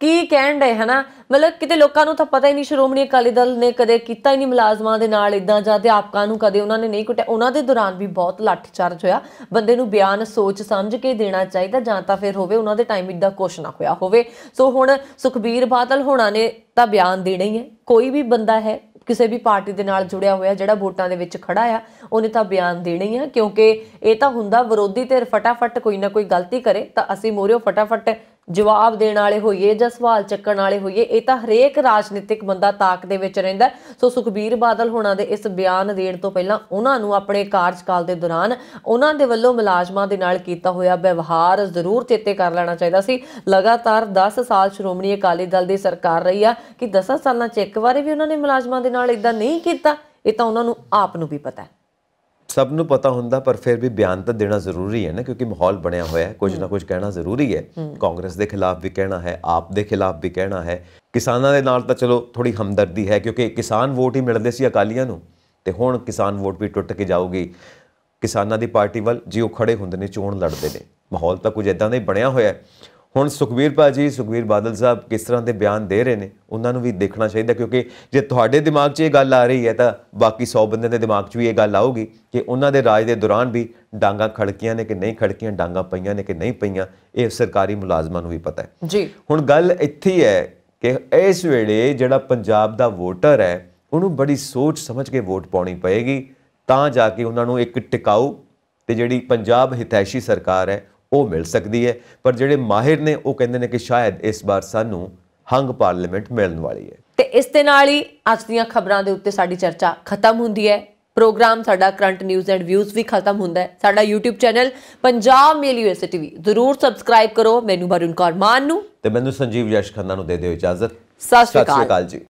ਕੀ ਕਹਿਣ ਹੈ ਹਨਾ ਮਤਲਬ ਕਿਤੇ ਲੋਕਾਂ ਨੂੰ ਤਾਂ ਪਤਾ ਹੀ ਨਹੀਂ ਸ਼੍ਰੋਮਣੀ ਅਕਾਲੀ ਦਲ ਨੇ ਕਦੇ ਕੀਤਾ ਹੀ ਨਹੀਂ ਮੁਲਾਜ਼ਮਾਂ ਦੇ ਨਾਲ ਇਦਾਂ ਜਾਂ ਆਪਕਾਂ ਨੂੰ ਕਦੇ ਉਹਨਾਂ ਨੇ ਨਹੀਂ ਕੁੱਟਿਆ ਉਹਨਾਂ ਦੇ ਦੌਰਾਨ ਵੀ ਬਹੁਤ ਚਾਰਜ ਹੋਇਆ ਬੰਦੇ ਨੂੰ ਬਿਆਨ ਸੋਚ ਸਮਝ ਕੇ ਦੇਣਾ ਚਾਹੀਦਾ ਜਾਂ ਤਾਂ ਫਿਰ ਹੋਵੇ ਉਹਨਾਂ ਦੇ ਟਾਈਮ ਇਦਾਂ ਕੁਛ ਨਾ ਹੋਇਆ ਹੋਵੇ ਸੋ ਹੁਣ ਸੁਖਬੀਰ ਬਾਦਲ ਹੋਣਾ ਨੇ ਤਾਂ ਬਿਆਨ ਦੇਣਾ ਹੀ ਹੈ ਕੋਈ ਵੀ ਬੰਦਾ ਹੈ ਕਿਸੇ ਵੀ ਪਾਰਟੀ ਦੇ ਨਾਲ ਜੁੜਿਆ ਹੋਇਆ ਜਿਹੜਾ ਵੋਟਾਂ ਦੇ ਵਿੱਚ ਖੜਾ ਆ ਉਹਨੇ ਤਾਂ ਬਿਆਨ ਦੇਣੇ ਆ ਕਿਉਂਕਿ ਇਹ ਤਾਂ ਹੁੰਦਾ ਵਿਰੋਧੀ ਧਿਰ ਫਟਾਫਟ ਕੋਈ ਨਾ ਕੋਈ ਗਲਤੀ ਕਰੇ ਤਾਂ ਅਸੀਂ ਮੋਰਿਓ ਫਟਾਫਟ ਜਵਾਬ ਦੇਣ ਵਾਲੇ ਹੋਈਏ ਜਾਂ ਸਵਾਲ ਚੱਕਣ ਵਾਲੇ ਹੋਈਏ ਇਹ ਤਾਂ ਹਰੇਕ ਰਾਜਨੀਤਿਕ ਬੰਦਾ ਤਾਕ ਦੇ ਵਿੱਚ ਰਹਿੰਦਾ ਸੋ ਸੁਖਬੀਰ ਬਾਦਲ ਹੋਣਾ ਦੇ ਇਸ ਬਿਆਨ ਦੇਣ ਤੋਂ ਪਹਿਲਾਂ ਉਹਨਾਂ ਨੂੰ ਆਪਣੇ ਕਾਰਜਕਾਲ ਦੇ ਦੌਰਾਨ ਉਹਨਾਂ ਦੇ ਵੱਲੋਂ ਮੁਲਾਜ਼ਮਾਂ ਦੇ ਨਾਲ ਕੀਤਾ ਹੋਇਆ ਵਿਵਹਾਰ ਜ਼ਰੂਰ ਚੇਤੇ ਕਰ ਲੈਣਾ ਚਾਹੀਦਾ ਸੀ ਲਗਾਤਾਰ 10 ਸਾਲ ਸ਼੍ਰੋਮਣੀ ਅਕਾਲੀ ਦਲ ਦੀ ਸਰਕਾਰ ਰਹੀ ਆ ਕਿ 10 ਸਾਲਾਂ 'ਚ ਇੱਕ ਵਾਰੀ ਵੀ ਉਹਨਾਂ ਨੇ ਮੁਲਾਜ਼ਮਾਂ ਦੇ ਨਾਲ ਇਦਾਂ ਨਹੀਂ ਕੀਤਾ ਇਹ ਤਾਂ ਉਹਨਾਂ ਨੂੰ ਆਪ ਨੂੰ ਵੀ ਪਤਾ ਹੈ ਸਭ ਨੂੰ ਪਤਾ ਹੁੰਦਾ ਪਰ ਫਿਰ ਵੀ ਬਿਆਨ ਤਾਂ ਦੇਣਾ ਜ਼ਰੂਰੀ ਹੈ ਨਾ ਕਿਉਂਕਿ ਮਾਹੌਲ ਬਣਿਆ ਹੋਇਆ ਹੈ ਕੁਝ ਨਾ ਕੁਝ ਕਹਿਣਾ ਜ਼ਰੂਰੀ ਹੈ ਕਾਂਗਰਸ ਦੇ ਖਿਲਾਫ ਵੀ ਕਹਿਣਾ ਹੈ ਆਪ ਦੇ ਖਿਲਾਫ ਵੀ ਕਹਿਣਾ ਹੈ ਕਿਸਾਨਾਂ ਦੇ ਨਾਲ ਤਾਂ ਚਲੋ ਥੋੜੀ ਹਮਦਰਦੀ ਹੈ ਕਿਉਂਕਿ ਕਿਸਾਨ ਵੋਟ ਹੀ ਮਿਲਦੇ ਸੀ ਅਕਾਲੀਆਂ ਨੂੰ ਤੇ ਹੁਣ ਕਿਸਾਨ ਵੋਟ ਵੀ ਟੁੱਟ ਕੇ ਜਾਊਗੀ ਕਿਸਾਨਾਂ ਦੀ ਪਾਰਟੀ ਵੱਲ ਜਿਉ ਖੜੇ ਹੁੰਦੇ ਨੇ ਚੋਣ ਲੜਦੇ ਨੇ ਮਾਹੌਲ ਤਾਂ ਕੁਝ ਇਦਾਂ ਦਾ ਹੀ ਬਣਿਆ ਹੋਇਆ ਹੈ ਹੁਣ ਸੁਖਵੀਰ ਭਾਜੀ ਸੁਖਵੀਰ ਬਾਦਲ ਸਾਹਿਬ ਕਿਸ ਤਰ੍ਹਾਂ ਦੇ ਬਿਆਨ ਦੇ ਰਹੇ ਨੇ ਉਹਨਾਂ ਨੂੰ ਵੀ ਦੇਖਣਾ ਚਾਹੀਦਾ ਕਿਉਂਕਿ ਜੇ ਤੁਹਾਡੇ ਦਿਮਾਗ 'ਚ ਇਹ ਗੱਲ ਆ ਰਹੀ ਹੈ ਤਾਂ ਬਾਕੀ 100 ਬੰਦੇ ਦੇ ਦਿਮਾਗ 'ਚ ਵੀ ਇਹ ਗੱਲ ਆਊਗੀ ਕਿ ਉਹਨਾਂ ਦੇ ਰਾਜ ਦੇ ਦੌਰਾਨ ਵੀ ਡਾਂਗਾ ਖੜਕੀਆਂ ਨੇ ਕਿ ਨਹੀਂ ਖੜਕੀਆਂ ਡਾਂਗਾ ਪਈਆਂ ਨੇ ਕਿ ਨਹੀਂ ਪਈਆਂ ਇਹ ਸਰਕਾਰੀ ਮੁਲਾਜ਼ਮਾਂ ਨੂੰ ਵੀ ਪਤਾ ਹੈ ਜੀ ਹੁਣ ਗੱਲ ਇੱਥੇ ਹੈ ਕਿ ਇਸ ਵੇਲੇ ਜਿਹੜਾ ਪੰਜਾਬ ਦਾ ਵੋਟਰ ਹੈ ਉਹਨੂੰ ਬੜੀ ਸੋਚ ਸਮਝ ਕੇ ਵੋਟ ਪਾਉਣੀ ਪਏਗੀ ਤਾਂ ਜਾ ਕੇ ਉਹਨਾਂ ਨੂੰ ਇੱਕ ਟਿਕਾਊ ਤੇ ਜਿਹੜੀ ਪੰਜਾਬ ਹਿਤੈਸ਼ੀ ਸਰਕਾਰ ਹੈ ਉਹ ਮਿਲ ਸਕਦੀ ਹੈ ਪਰ ਜਿਹੜੇ ਮਾਹਿਰ ਨੇ ਉਹ ਕਹਿੰਦੇ ਨੇ ਕਿ ਸ਼ਾਇਦ ਇਸ ਵਾਰ ਸਾਨੂੰ ਹੰਗ ਪਾਰਲੀਮੈਂਟ ਮਿਲਣ ਵਾਲੀ ਹੈ ਤੇ ਇਸ ਦੇ ਨਾਲ ਹੀ ਅੱਜ ਦੀਆਂ ਖਬਰਾਂ ਦੇ ਉੱਤੇ ਸਾਡੀ ਚਰਚਾ ਖਤਮ ਹੁੰਦੀ ਹੈ ਪ੍ਰੋਗਰਾਮ ਸਾਡਾ ਕਰੰਟ ਨਿਊਜ਼ ਐਂਡ ਵਿਊਜ਼ ਵੀ ਖਤਮ ਹੁੰਦਾ ਹੈ ਸਾਡਾ YouTube channel Punjab Mail university ਵੀ ਜ਼ਰੂਰ ਸਬਸਕ੍ਰਾਈਬ ਕਰੋ ਮੈਨੂੰ ਵਰੁਣ ਕੌਰ ਮਾਨ ਨੂੰ ਤੇ ਮੈਨੂੰ ਸੰਜੀਵ ਯਸ਼ ਖੰਨਾ ਨੂੰ ਦੇ ਦਿਓ ਇਜਾਜ਼ਤ ਸਤਿ ਸ਼੍ਰੀ ਅਕਾਲ ਜੀ